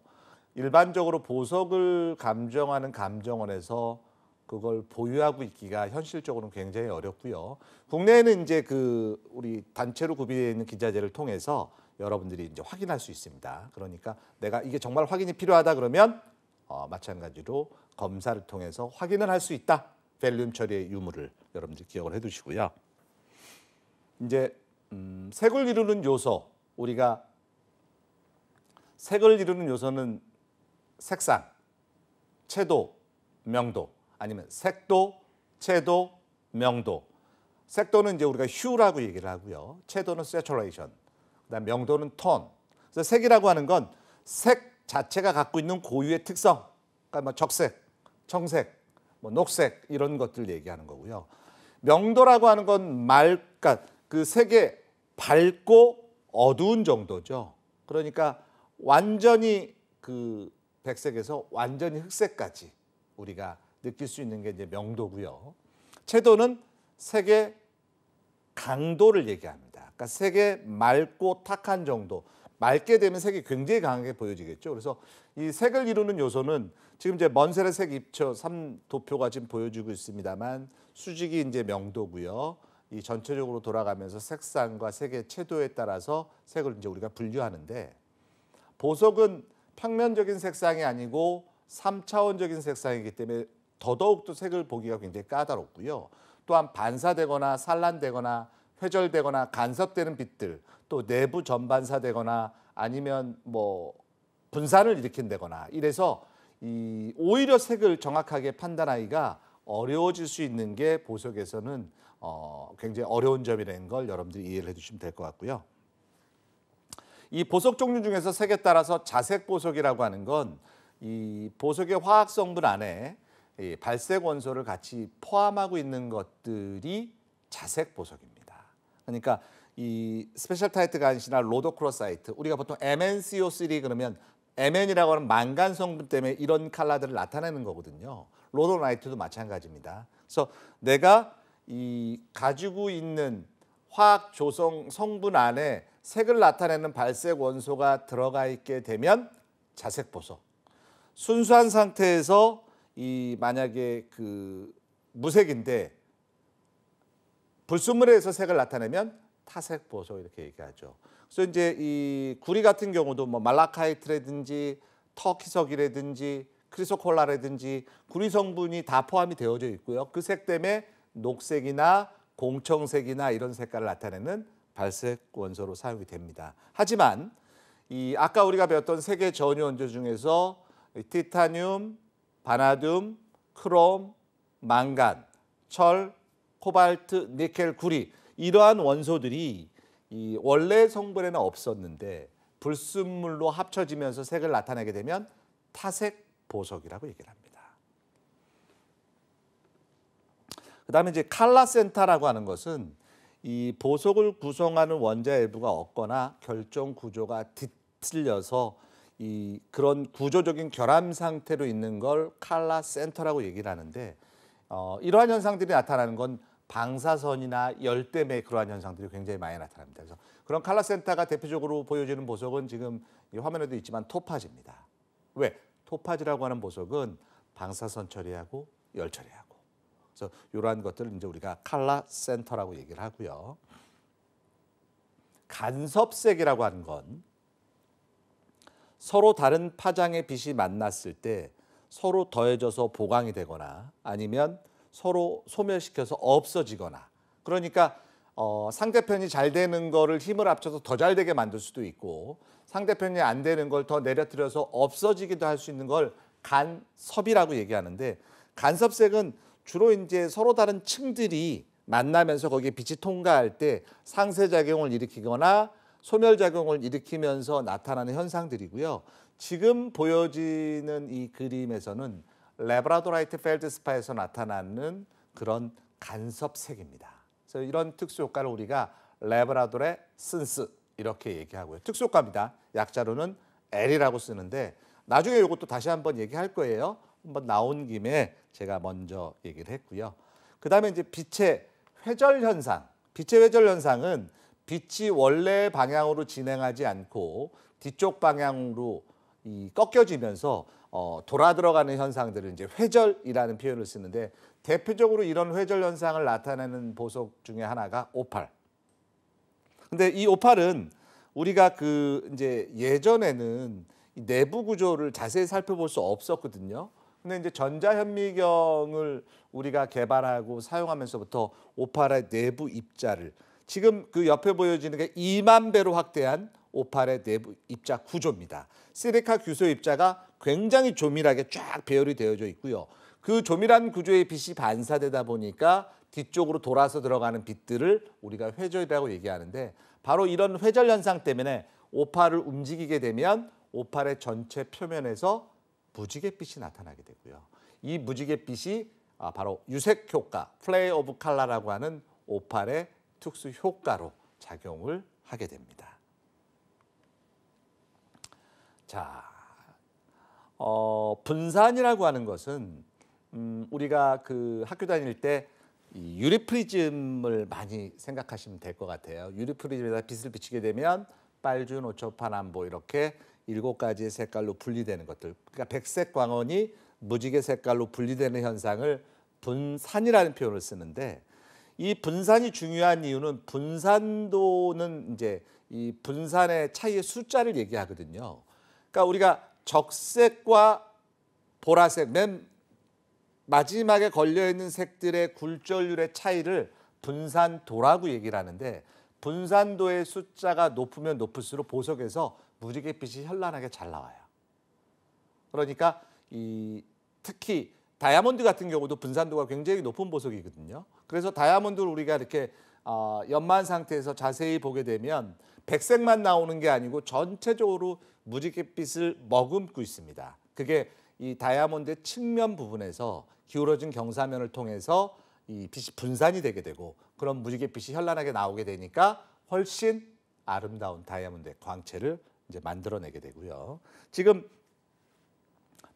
일반적으로 보석을 감정하는 감정원에서 그걸 보유하고 있기가 현실적으로는 굉장히 어렵고요. 국내에는 이제 그 우리 단체로 구비되어 있는 기자재를 통해서 여러분들이 이제 확인할 수 있습니다. 그러니까 내가 이게 정말 확인이 필요하다 그러면 어, 마찬가지로 검사를 통해서 확인을 할 수 있다. 벨륨 처리의 유무를 여러분들 기억을 해두시고요. 이제 음, 색을 이루는 요소 우리가 색을 이루는 요소는 색상, 채도, 명도 아니면 색도, 채도, 명도 색도는 이제 우리가 휴라고 얘기를 하고요. 채도는 세츄레이션 그다음 명도는 톤. 그래서 색이라고 하는 건 색 자체가 갖고 있는 고유의 특성, 그러니까 뭐 적색, 청색, 뭐 녹색 이런 것들 얘기하는 거고요. 명도라고 하는 건 말, 그러니까 그 색의 밝고 어두운 정도죠. 그러니까 완전히 그 백색에서 완전히 흑색까지 우리가 느낄 수 있는 게 이제 명도고요. 채도는 색의 강도를 얘기합니다. 그러니까 색의 맑고 탁한 정도. 맑게 되면 색이 굉장히 강하게 보여지겠죠. 그래서 이 색을 이루는 요소는 지금 이제 먼세의 색 입초 삼도표가 지금 보여주고 있습니다만 수직이 이제 명도고요. 이 전체적으로 돌아가면서 색상과 색의 채도에 따라서 색을 이제 우리가 분류하는데 보석은 평면적인 색상이 아니고 3차원적인 색상이기 때문에 더더욱도 색을 보기가 굉장히 까다롭고요. 또한 반사되거나 산란되거나 회절되거나 간섭되는 빛들, 또 내부 전반사되거나 아니면 뭐 분산을 일으킨다거나 이래서 이 오히려 색을 정확하게 판단하기가 어려워질 수 있는 게 보석에서는 어, 굉장히 어려운 점이라는 걸 여러분들이 이해를 해주시면 될 것 같고요. 이 보석 종류 중에서 색에 따라서 자색 보석이라고 하는 건 이 보석의 화학 성분 안에 이 발색 원소를 같이 포함하고 있는 것들이 자색 보석입니다. 그러니까 이 스페셜 타이트 간시나 로도크로사이트 우리가 보통 MnCO3 그러면 MN이라고 하는 망간 성분 때문에 이런 칼라들을 나타내는 거거든요. 로도나이트도 마찬가지입니다. 그래서 내가 이 가지고 있는 화학 조성 성분 안에 색을 나타내는 발색 원소가 들어가 있게 되면 자색 보석. 순수한 상태에서 이 만약에 그 무색인데 불순물에 의해서 색을 나타내면 타색 보석 이렇게 얘기하죠. 그래서 이제 이 구리 같은 경우도 뭐 말라카이트라든지 터키석이라든지 크리소콜라라든지 구리 성분이 다 포함이 되어져 있고요. 그 색 때문에 녹색이나 공청색이나 이런 색깔을 나타내는 발색 원소로 사용이 됩니다. 하지만 이 아까 우리가 배웠던 세계 전유 원조 중에서 티타늄, 바나듐, 크롬, 망간, 철, 코발트, 니켈, 구리 이러한 원소들이 이 원래 성분에는 없었는데 불순물로 합쳐지면서 색을 나타내게 되면 타색 보석이라고 얘기를 합니다. 그다음에 이제 칼라센터라고 하는 것은 이 보석을 구성하는 원자 일부가 없거나 결정 구조가 뒤틀려서 이 그런 구조적인 결함 상태로 있는 걸 칼라센터라고 얘기를 하는데 어, 이러한 현상들이 나타나는 건 방사선이나 열대매 그러한 현상들이 굉장히 많이 나타납니다. 그래서 그런 칼라센터가 대표적으로 보여지는 보석은 지금 이 화면에도 있지만 토파즈입니다. 왜? 토파즈라고 하는 보석은 방사선 처리하고 열 처리하고 그래서 이러한 것들을 이제 우리가 칼라 센터라고 얘기를 하고요. 간섭색이라고 하는 건 서로 다른 파장의 빛이 만났을 때 서로 더해져서 보강이 되거나 아니면 서로 소멸시켜서 없어지거나 그러니까 어, 상대편이 잘 되는 거를 힘을 합쳐서 더 잘 되게 만들 수도 있고 상대편이 안 되는 걸 더 내려뜨려서 없어지기도 할 수 있는 걸 간섭이라고 얘기하는데 간섭색은 주로 이제 서로 다른 층들이 만나면서 거기에 빛이 통과할 때 상쇄작용을 일으키거나 소멸작용을 일으키면서 나타나는 현상들이고요. 지금 보여지는 이 그림에서는 레브라도라이트 펠드스파에서 나타나는 그런 간섭색입니다. 그래서 이런 특수 효과를 우리가 레브라도레센스 이렇게 얘기하고요. 특수 효과입니다. 약자로는 L이라고 쓰는데 나중에 이것도 다시 한번 얘기할 거예요. 한번 나온 김에 제가 먼저 얘기를 했고요. 그다음에 이제 빛의 회절 현상. 빛의 회절 현상은 빛이 원래 방향으로 진행하지 않고 뒤쪽 방향으로 이 꺾여지면서 어, 돌아 들어가는 현상들을 이제 회절이라는 표현을 쓰는데 대표적으로 이런 회절 현상을 나타내는 보석 중에 하나가 오팔. 근데 이 오팔은 우리가 그 이제 예전에는 내부 구조를 자세히 살펴볼 수 없었거든요. 근데 이제 전자현미경을 우리가 개발하고 사용하면서부터 오팔의 내부 입자를 지금 그 옆에 보여지는 게 2만 배로 확대한 오팔의 내부 입자 구조입니다. 시리카 규소 입자가 굉장히 조밀하게 쫙 배열이 되어져 있고요. 그 조밀한 구조의 빛이 반사되다 보니까 뒤쪽으로 돌아서 들어가는 빛들을 우리가 회절이라고 얘기하는데 바로 이런 회절 현상 때문에 오팔을 움직이게 되면 오팔의 전체 표면에서 무지갯빛이 나타나게 되고요. 이 무지갯빛이 아, 바로 유색 효과, 플레이 오브 칼라라고 하는 오팔의 특수 효과로 작용을 하게 됩니다. 자, 어, 분산이라고 하는 것은 음, 우리가 그 학교 다닐 때 유리프리즘을 많이 생각하시면 될 것 같아요. 유리프리즘에다 빛을 비치게 되면 빨주, 노초, 파남보 이렇게 일곱 가지의 색깔로 분리되는 것들. 그러니까 백색 광원이 무지개 색깔로 분리되는 현상을 분산이라는 표현을 쓰는데 이 분산이 중요한 이유는 분산도는 이제 이 분산의 차이의 숫자를 얘기하거든요. 그러니까 우리가 적색과 보라색 맨 마지막에 걸려 있는 색들의 굴절률의 차이를 분산도라고 얘기를 하는데 분산도의 숫자가 높으면 높을수록 보석에서 무지갯빛이 현란하게 잘 나와요. 그러니까 이 특히 다이아몬드 같은 경우도 분산도가 굉장히 높은 보석이거든요. 그래서 다이아몬드를 우리가 이렇게 어, 연만 상태에서 자세히 보게 되면 백색만 나오는 게 아니고 전체적으로 무지갯빛을 머금고 있습니다. 그게 이다이아몬드 측면 부분에서 기울어진 경사면을 통해서 이 빛이 분산이 되게 되고 그런 무지갯빛이 현란하게 나오게 되니까 훨씬 아름다운 다이아몬드의 광채를 이제 만들어내게 되고요. 지금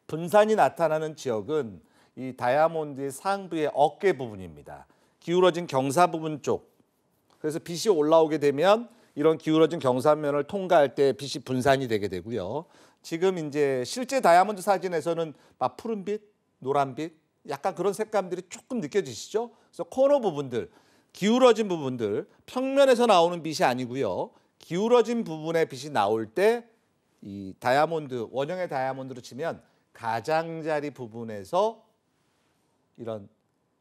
분산이 나타나는 지역은 이 다이아몬드의 상부의 어깨 부분입니다. 기울어진 경사 부분 쪽. 그래서 빛이 올라오게 되면 이런 기울어진 경사면을 통과할 때 빛이 분산이 되게 되고요. 지금 이제 실제 다이아몬드 사진에서는 막 푸른빛, 노란빛, 약간 그런 색감들이 조금 느껴지시죠? 그래서 코너 부분들, 기울어진 부분들, 평면에서 나오는 빛이 아니고요. 기울어진 부분에 빛이 나올 때 이 다이아몬드 원형의 다이아몬드로 치면 가장자리 부분에서 이런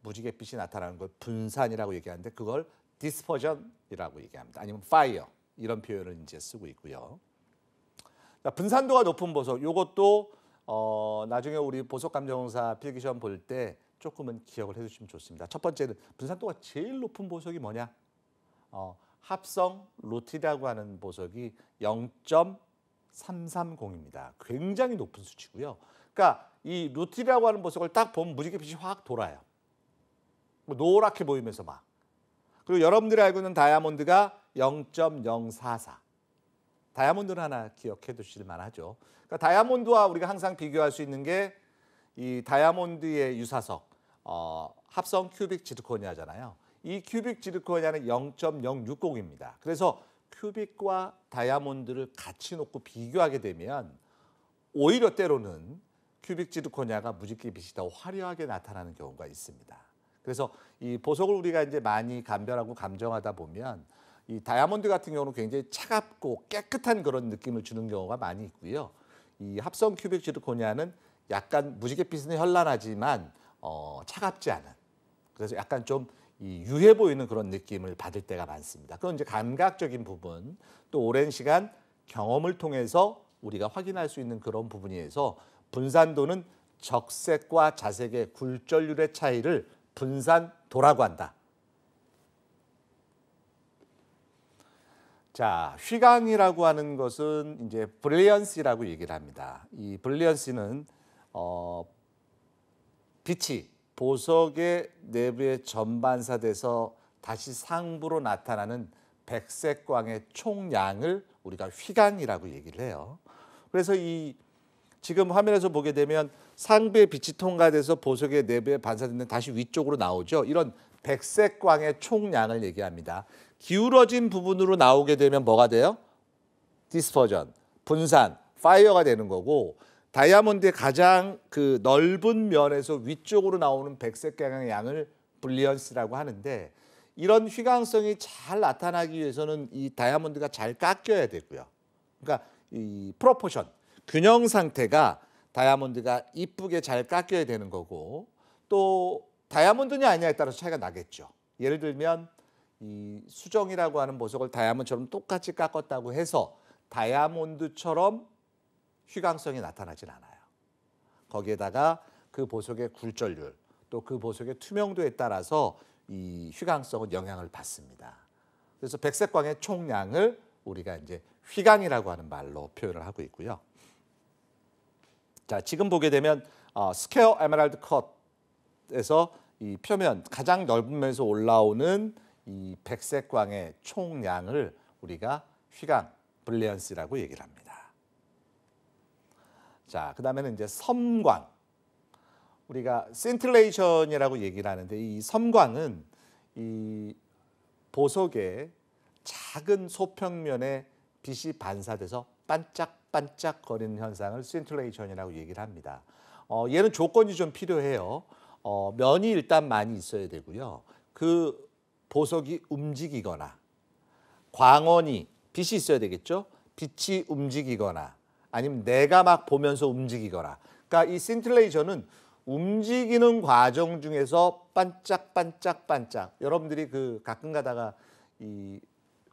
무지개 빛이 나타나는 걸 분산이라고 얘기하는데 그걸 디스퍼전이라고 얘기합니다. 아니면 파이어 이런 표현을 이제 쓰고 있고요. 자, 분산도가 높은 보석 이것도 어, 나중에 우리 보석 감정사 필기 시험 볼 때 조금은 기억을 해주시면 좋습니다. 첫 번째는 분산도가 제일 높은 보석이 뭐냐? 어, 합성 루티라고 하는 보석이 0.330입니다. 굉장히 높은 수치고요. 그러니까 이 루티라고 하는 보석을 딱 보면 무지개빛이 확 돌아요. 뭐 노랗게 보이면서 막. 그리고 여러분들이 알고 있는 다이아몬드가 0.044. 다이아몬드는 하나 기억해 두실 만하죠. 그러니까 다이아몬드와 우리가 항상 비교할 수 있는 게 이 다이아몬드의 유사석, 어, 합성 큐빅 지르코니아잖아요. 이 큐빅 지르코니아는 0.060입니다. 그래서 큐빅과 다이아몬드를 같이 놓고 비교하게 되면 오히려 때로는 큐빅 지르코니아가 무지개빛이 더 화려하게 나타나는 경우가 있습니다. 그래서 이 보석을 우리가 이제 많이 감별하고 감정하다 보면 이 다이아몬드 같은 경우는 굉장히 차갑고 깨끗한 그런 느낌을 주는 경우가 많이 있고요. 이 합성 큐빅 지르코니아는 약간 무지갯빛은 현란하지만 어, 차갑지 않은 그래서 약간 좀이 유해 보이는 그런 느낌을 받을 때가 많습니다. 그건 이제 감각적인 부분, 또 오랜 시간 경험을 통해서 우리가 확인할 수 있는 그런 부분에서 분산도는 적색과 자색의 굴절률의 차이를 분산도라고 한다. 자, 휘강이라고 하는 것은 이제 브릴리언시라고 얘기를 합니다. 이 브릴리언시는 어 빛이 보석의 내부에 전반사돼서 다시 상부로 나타나는 백색광의 총량을 우리가 휘광이라고 얘기를 해요. 그래서 이 지금 화면에서 보게 되면 상부의 빛이 통과돼서 보석의 내부에 반사되는 다시 위쪽으로 나오죠. 이런 백색광의 총량을 얘기합니다. 기울어진 부분으로 나오게 되면 뭐가 돼요? 디스퍼전, 분산, 파이어가 되는 거고 다이아몬드의 가장 그 넓은 면에서 위쪽으로 나오는 백색 경향의 양을 블리언스라고 하는데 이런 휘광성이 잘 나타나기 위해서는 이 다이아몬드가 잘 깎여야 되고요. 그러니까 이 프로포션, 균형 상태가 다이아몬드가 이쁘게 잘 깎여야 되는 거고 또 다이아몬드냐 아니냐에 따라서 차이가 나겠죠. 예를 들면 이 수정이라고 하는 보석을 다이아몬드처럼 똑같이 깎았다고 해서 다이아몬드처럼 휘광성이 나타나진 않아요. 거기에다가 그 보석의 굴절률 또 그 보석의 투명도에 따라서 이 휘강성은 영향을 받습니다. 그래서 백색광의 총량을 우리가 이제 휘강이라고 하는 말로 표현을 하고 있고요. 자, 지금 보게 되면 어, 스퀘어 에메랄드 컷에서 이 표면 가장 넓은 면에서 올라오는 이 백색광의 총량을 우리가 휘강 블리언스라고 얘기를 합니다. 자, 그 다음에는 이제 섬광. 우리가 센틸레이션이라고 얘기를 하는데 이 섬광은 이 보석의 작은 소평면에 빛이 반사돼서 반짝반짝 거리는 현상을 센틸레이션이라고 얘기를 합니다. 어, 얘는 조건이 좀 필요해요. 어, 면이 일단 많이 있어야 되고요. 그 보석이 움직이거나 광원이 빛이 있어야 되겠죠. 빛이 움직이거나 아니면 내가 막 보면서 움직이거라. 그러니까 이 신틀레이션은 움직이는 과정 중에서 반짝반짝 반짝. 여러분들이 그 가끔 가다가 이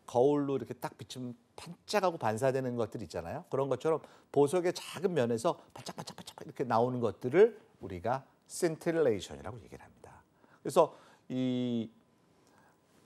거울로 이렇게 딱 비치면 반짝하고 반사되는 것들 있잖아요. 그런 것처럼 보석의 작은 면에서 반짝반짝 반짝 이렇게 나오는 것들을 우리가 센틸레이션이라고 얘기를 합니다. 그래서 이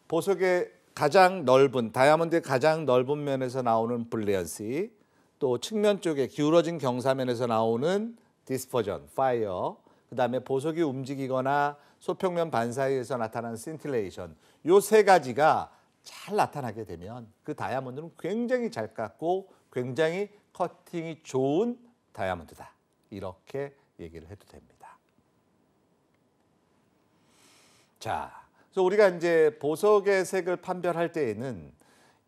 보석의 가장 넓은 다이아몬드의 가장 넓은 면에서 나오는 블리언시 또 측면 쪽에 기울어진 경사면에서 나오는 디스퍼전, 파이어, 그 다음에 보석이 움직이거나 소평면 반사에서 나타나는 센틸레이션 요 세 가지가 잘 나타나게 되면 그 다이아몬드는 굉장히 잘 깎고 굉장히 커팅이 좋은 다이아몬드다. 이렇게 얘기를 해도 됩니다. 자, 그래서 우리가 이제 보석의 색을 판별할 때에는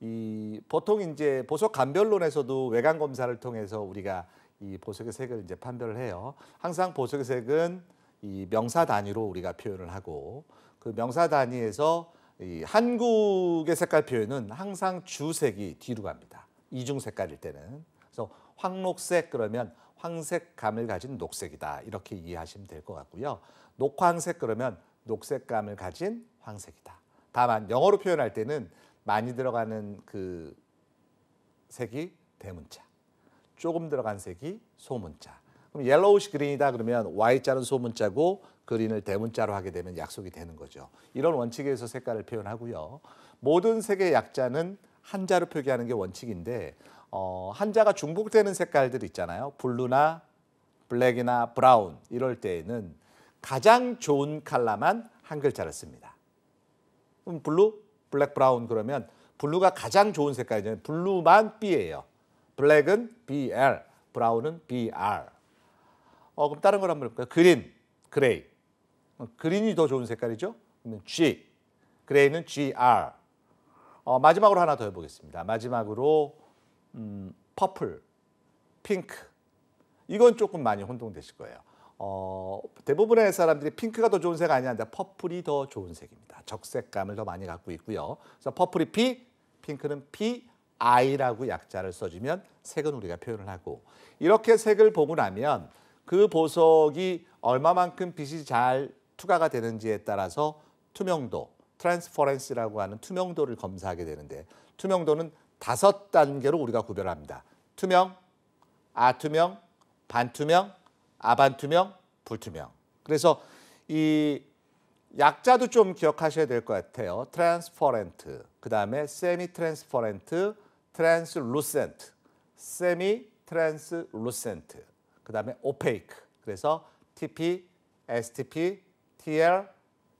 이 보통 이제 보석 감별론에서도 외관 검사를 통해서 우리가 이 보석의 색을 이제 판별을 해요. 항상 보석의 색은 이 명사 단위로 우리가 표현을 하고 그 명사 단위에서 이 한국의 색깔 표현은 항상 주색이 뒤로 갑니다. 이중 색깔일 때는. 그래서 황록색 그러면 황색감을 가진 녹색이다. 이렇게 이해하시면 될 것 같고요. 녹황색 그러면 녹색감을 가진 황색이다. 다만 영어로 표현할 때는 많이 들어가는 그 색이 대문자, 조금 들어간 색이 소문자. 그럼 옐로우시 그린이다 그러면 Y자는 소문자고 그린을 대문자로 하게 되면 약속이 되는 거죠. 이런 원칙에서 색깔을 표현하고요. 모든 색의 약자는 한자로 표기하는 게 원칙인데 어, 한자가 중복되는 색깔들 있잖아요. 블루나 블랙이나 브라운 이럴 때에는 가장 좋은 칼라만 한 글자를 씁니다. 그럼 블루 블랙 브라운 그러면 블루가 가장 좋은 색깔이잖아요. 블루만 B예요. 블랙은 BL, 브라운은 BR. 어, 그럼 다른 걸 한번 볼까요? 그린, 그레이. 그린이 더 좋은 색깔이죠? 그러면 G, 그레이는 GR. 어, 마지막으로 하나 더 해보겠습니다. 마지막으로 음, 퍼플, 핑크. 이건 조금 많이 혼동되실 거예요. 어, 대부분의 사람들이 핑크가 더 좋은 색 아니냐 하데 퍼플이 더 좋은 색입니다. 적색감을 더 많이 갖고 있고요. 그래서 퍼플이 P, 핑크는 P, I라고 약자를 써주면 색은 우리가 표현을 하고 이렇게 색을 보고 나면 그 보석이 얼마만큼 빛이 잘 투과가 되는지에 따라서 투명도, 트랜스퍼런스라고 하는 투명도를 검사하게 되는데 투명도는 다섯 단계로 우리가 구별합니다. 투명, 아투명, 반투명, 아반투명, 불투명. 그래서 이 약자도 좀 기억하셔야 될 것 같아요. 트랜스퍼렌트, 그 다음에 세미 트랜스퍼렌트, 트랜스루센트, 세미 트랜스루센트, 그 다음에 오페이크. 그래서 TP, STP, TL,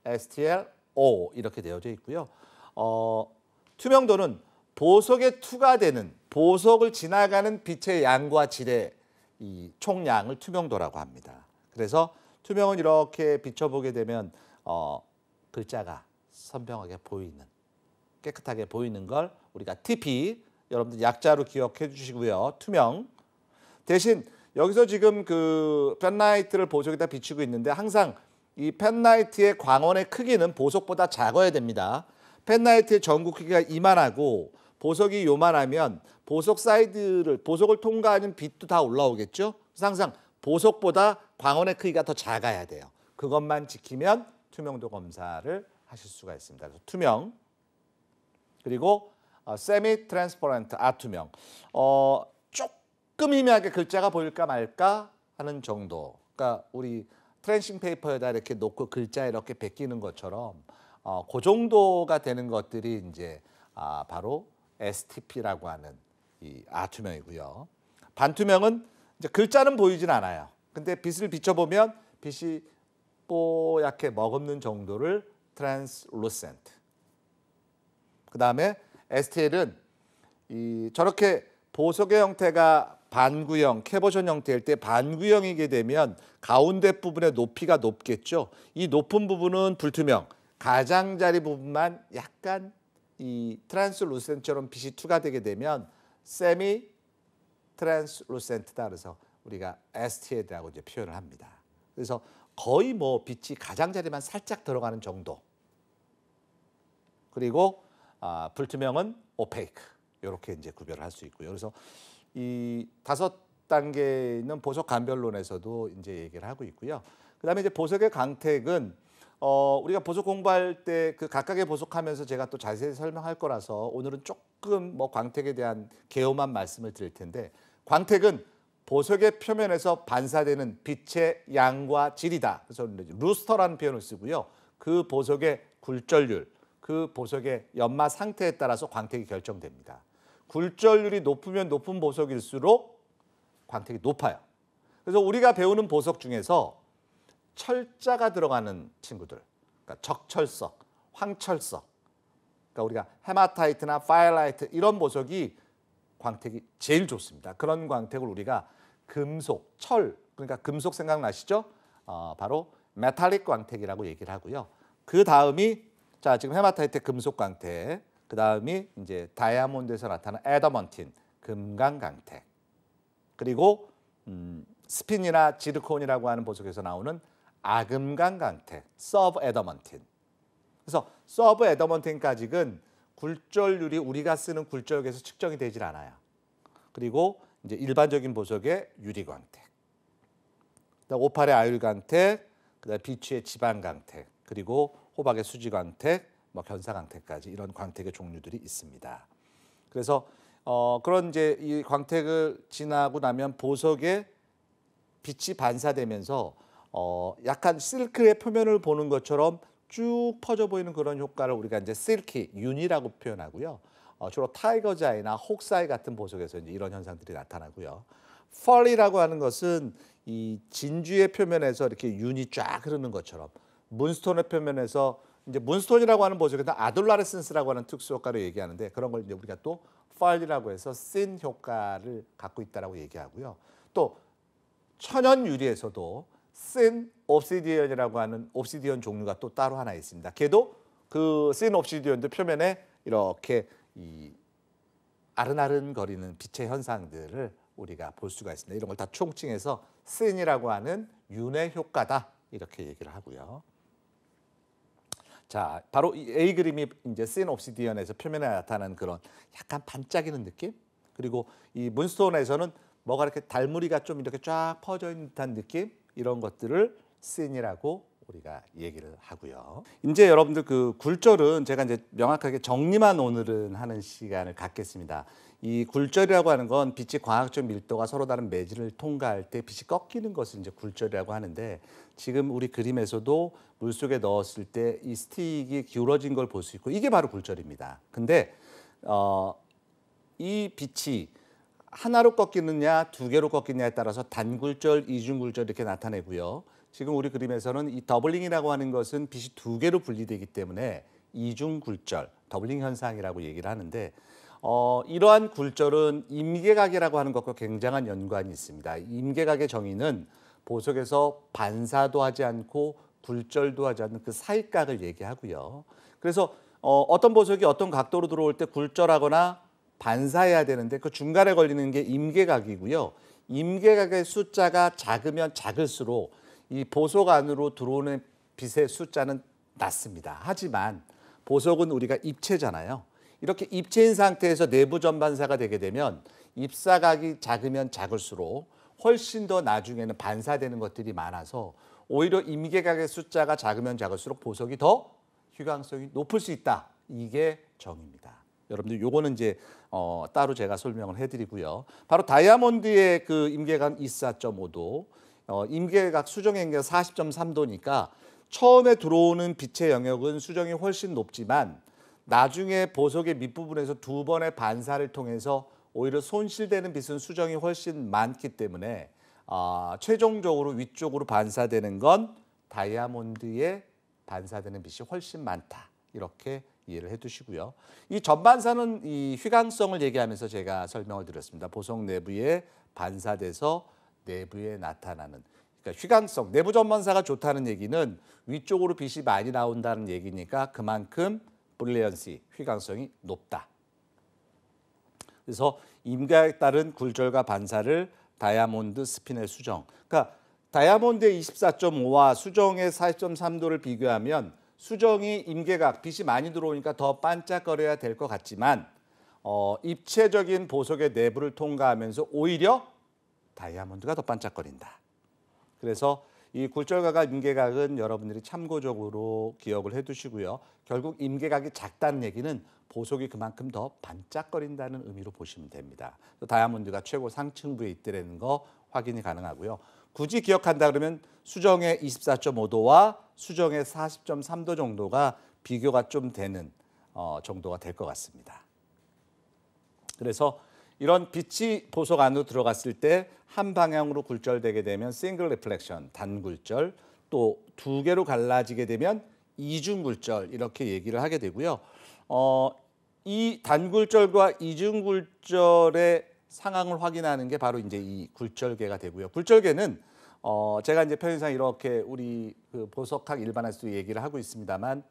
STL, O 이렇게 되어져 있고요. 어, 투명도는 보석에 투과되는 보석을 지나가는 빛의 양과 질의 이 총량을 투명도라고 합니다. 그래서 투명은 이렇게 비춰보게 되면 어, 글자가 선명하게 보이는 깨끗하게 보이는 걸 우리가 TP 여러분들 약자로 기억해 주시고요. 투명 대신 여기서 지금 그 펜라이트를 보석에다 비추고 있는데 항상 이 펜라이트의 광원의 크기는 보석보다 작아야 됩니다. 펜라이트의 전구 크기가 이만하고 보석이 요만하면 보석 사이드를 보석을 통과하는 빛도 다 올라오겠죠. 항상 보석보다 광원의 크기가 더 작아야 돼요. 그것만 지키면 투명도 검사를 하실 수가 있습니다. 그래서 투명 그리고 세미 어, 트랜스퍼런트 아투명 어, 조금 희미하게 글자가 보일까 말까 하는 정도. 그러니까 우리 트랜싱 페이퍼에다 이렇게 놓고 글자 이렇게 베끼는 것처럼 어, 그 정도가 되는 것들이 이제 아, 바로 STP라고 하는 이 아투명이고요. 반투명은 이제 글자는 보이진 않아요. 근데 빛을 비춰보면 빛이 뽀얗게 머금는 정도를 트랜스루센트. 그 다음에 STL은 이 저렇게 보석의 형태가 반구형, 캐버션 형태일 때 반구형이게 되면 가운데 부분의 높이가 높겠죠. 이 높은 부분은 불투명, 가장자리 부분만 약간 이트랜스루센처럼 빛이 투과되게 되면 세미 트랜스루센트다 그래서 우리가 STA라고 이제 표현을 합니다. 그래서 거의 뭐 빛이 가장자리만 살짝 들어가는 정도. 그리고 아, 불투명은 오페이크 이렇게 이제 구별을 할 수 있고요. 그래서 이 다섯 단계 있는 보석 간별론에서도 이제 얘기를 하고 있고요. 그다음에 이제 보석의 광택은 어, 우리가 보석 공부할 때 그 각각의 보석하면서 제가 또 자세히 설명할 거라서 오늘은 조금 뭐 광택에 대한 개요만 말씀을 드릴 텐데 광택은 보석의 표면에서 반사되는 빛의 양과 질이다. 그래서 루스터라는 표현을 쓰고요. 그 보석의 굴절률, 그 보석의 연마 상태에 따라서 광택이 결정됩니다. 굴절률이 높으면 높은 보석일수록 광택이 높아요. 그래서 우리가 배우는 보석 중에서 철자가 들어가는 친구들. 그러니까 적철석, 황철석. 그러니까 우리가 헤마타이트나 파일라이트 이런 보석이 광택이 제일 좋습니다. 그런 광택을 우리가 금속, 철, 그러니까 금속 생각나시죠? 어, 바로 메탈릭 광택이라고 얘기를 하고요. 그 다음이 자 지금 헤마타이트 금속 광택, 그 다음이 이제 다이아몬드에서 나타난 에더먼틴 금강 광택, 그리고 음, 스피니나 지르콘이라고 하는 보석에서 나오는 아금강 강택, 서브 에더먼틴. 그래서 서브 에더먼틴 가직은 굴절률이 우리가 쓰는 굴절에서 측정이 되질 않아요. 그리고 이제 일반적인 보석의 유리광택, 오팔의 아율광택, 그다음 비추의 지방광택, 그리고 호박의 수지광택, 뭐 견사광택까지 이런 광택의 종류들이 있습니다. 그래서 어, 그런 이제 이 광택을 지나고 나면 보석에 빛이 반사되면서 어, 약간 실크의 표면을 보는 것처럼 쭉 퍼져 보이는 그런 효과를 우리가 이제 실키, 윤이라고 표현하고요. 어, 주로 타이거자이나 혹사이 같은 보석에서 이제 이런 현상들이 나타나고요. 펄이라고 하는 것은 이 진주의 표면에서 이렇게 윤이 쫙 흐르는 것처럼 문스톤의 표면에서 이제 문스톤이라고 하는 보석에서 아둘라레센스라고 하는 특수 효과를 얘기하는데 그런 걸 이제 우리가 또 펄이라고 해서 쓴 효과를 갖고 있다라고 얘기하고요. 또 천연 유리에서도 쓴 옵시디언이라고 하는 옵시디언 종류가 또 따로 하나 있습니다. 걔도 그쓴 옵시디언도 표면에 이렇게 이 아른아른 거리는 빛의 현상들을 우리가 볼 수가 있습니다. 이런 걸 다 총칭해서 쓴이라고 하는 윤회 효과다 이렇게 얘기를 하고요. 자, 바로 이 A 그림이 이제 쓴 옵시디언에서 표면에 나타나 그런 약간 반짝이는 느낌? 그리고 이 문스톤에서는 뭐가 이렇게 달무리가 좀 이렇게 쫙 퍼져 있는 듯한 느낌? 이런 것들을 씬이라고 우리가 얘기를 하고요. 이제 여러분들 그 굴절은 제가 이제 명확하게 정리만 오늘은 하는 시간을 갖겠습니다. 이 굴절이라고 하는 건 빛의 광학적 밀도가 서로 다른 매질을 통과할 때 빛이 꺾이는 것을 이제 굴절이라고 하는데 지금 우리 그림에서도 물속에 넣었을 때 이 스틱이 기울어진 걸 볼 수 있고 이게 바로 굴절입니다. 근데 어, 이 빛이 하나로 꺾이느냐 두 개로 꺾이느냐에 따라서 단굴절, 이중굴절 이렇게 나타내고요. 지금 우리 그림에서는 이 더블링이라고 하는 것은 빛이 두 개로 분리되기 때문에 이중굴절, 더블링 현상이라고 얘기를 하는데 어, 이러한 굴절은 임계각이라고 하는 것과 굉장한 연관이 있습니다. 임계각의 정의는 보석에서 반사도 하지 않고 굴절도 하지 않는 그 사이각을 얘기하고요. 그래서 어, 어떤 보석이 어떤 각도로 들어올 때 굴절하거나 반사해야 되는데 그 중간에 걸리는 게 임계각이고요. 임계각의 숫자가 작으면 작을수록 이 보석 안으로 들어오는 빛의 숫자는 낮습니다. 하지만 보석은 우리가 입체잖아요. 이렇게 입체인 상태에서 내부 전반사가 되게 되면 입사각이 작으면 작을수록 훨씬 더 나중에는 반사되는 것들이 많아서 오히려 임계각의 숫자가 작으면 작을수록 보석이 더 휴강성이 높을 수 있다. 이게 정입니다. 여러분들 요거는 이제 어, 따로 제가 설명을 해드리고요. 바로 다이아몬드의 그 임계각 24.5도, 어, 임계각 수정 임계각 40.3도니까 처음에 들어오는 빛의 영역은 수정이 훨씬 높지만 나중에 보석의 밑부분에서 두 번의 반사를 통해서 오히려 손실되는 빛은 수정이 훨씬 많기 때문에 어, 최종적으로 위쪽으로 반사되는 건 다이아몬드에 반사되는 빛이 훨씬 많다. 이렇게 이해를 해두시고요. 이 전반사는 이 휘강성을 얘기하면서 제가 설명을 드렸습니다. 보석 내부에 반사돼서 내부에 나타나는 그러니까 휘강성 내부 전반사가 좋다는 얘기는 위쪽으로 빛이 많이 나온다는 얘기니까 그만큼 브릴언시 휘강성이 높다. 그래서 임가에 따른 굴절과 반사를 다이아몬드 스피넬 수정. 그러니까 다이아몬드의 24.5와 수정의 4.3도를 비교하면 수정이 임계각 빛이 많이 들어오니까 더 반짝거려야 될 것 같지만 어, 입체적인 보석의 내부를 통과하면서 오히려 다이아몬드가 더 반짝거린다. 그래서 이 굴절각과 임계각은 여러분들이 참고적으로 기억을 해두시고요. 결국 임계각이 작다는 얘기는 보석이 그만큼 더 반짝거린다는 의미로 보시면 됩니다. 다이아몬드가 최고 상층부에 있라는거 확인이 가능하고요. 굳이 기억한다 그러면 수정의 24.5도와 수정의 40.3도 정도가 비교가 좀 되는 어, 정도가 될 것 같습니다. 그래서 이런 빛이 보석 안으로 들어갔을 때 한 방향으로 굴절되게 되면 싱글 리플렉션, 단굴절, 또 두 개로 갈라지게 되면 이중굴절 이렇게 얘기를 하게 되고요. 어, 이 단굴절과 이중굴절의 상황을 확인하는 게 바로 이제 이 굴절계가 되고요. 굴절계는 어, 제가 이제 편의상 이렇게 우리 그 보석학 일반학수 얘기를 하고 있습니다만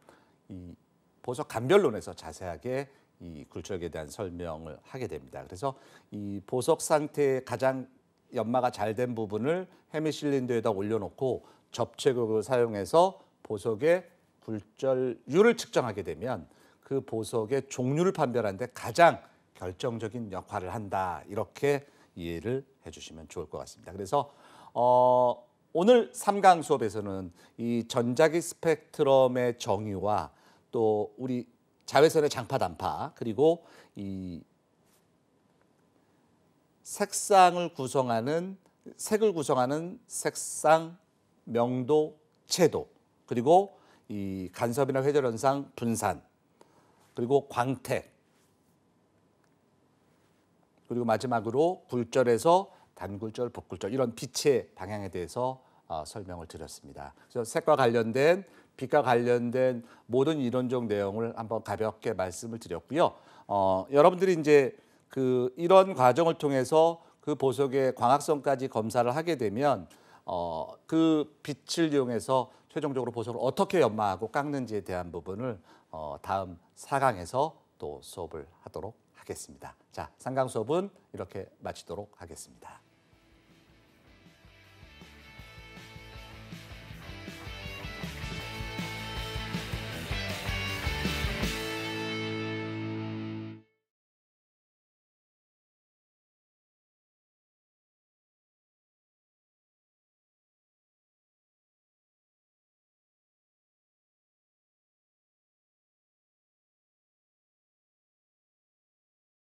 이 보석 감별론에서 자세하게 이 굴절에 대한 설명을 하게 됩니다. 그래서 이 보석 상태의 가장 연마가 잘 된 부분을 헤메실린더에다 올려놓고 접체극을 사용해서 보석의 굴절률을 측정하게 되면 그 보석의 종류를 판별하는데 가장 결정적인 역할을 한다 이렇게 이해를 해주시면 좋을 것 같습니다. 그래서 어, 오늘 3강 수업에서는 이 전자기 스펙트럼의 정의와 또 우리 자외선의 장파 단파 그리고 이 색상을 구성하는 색을 구성하는 색상 명도 채도 그리고 이 간섭이나 회절 현상 분산 그리고 광택 그리고 마지막으로 굴절에서 단굴절, 복굴절 이런 빛의 방향에 대해서 어, 설명을 드렸습니다. 그래서 색과 관련된 빛과 관련된 모든 이론적 내용을 한번 가볍게 말씀을 드렸고요. 어, 여러분들이 이제 그 이런 과정을 통해서 그 보석의 광학성까지 검사를 하게 되면 어, 그 빛을 이용해서 최종적으로 보석을 어떻게 연마하고 깎는지에 대한 부분을 어, 다음 사강에서또 수업을 하도록 하겠습니다. 자, 3강 수업은 이렇게 마치도록 하겠습니다.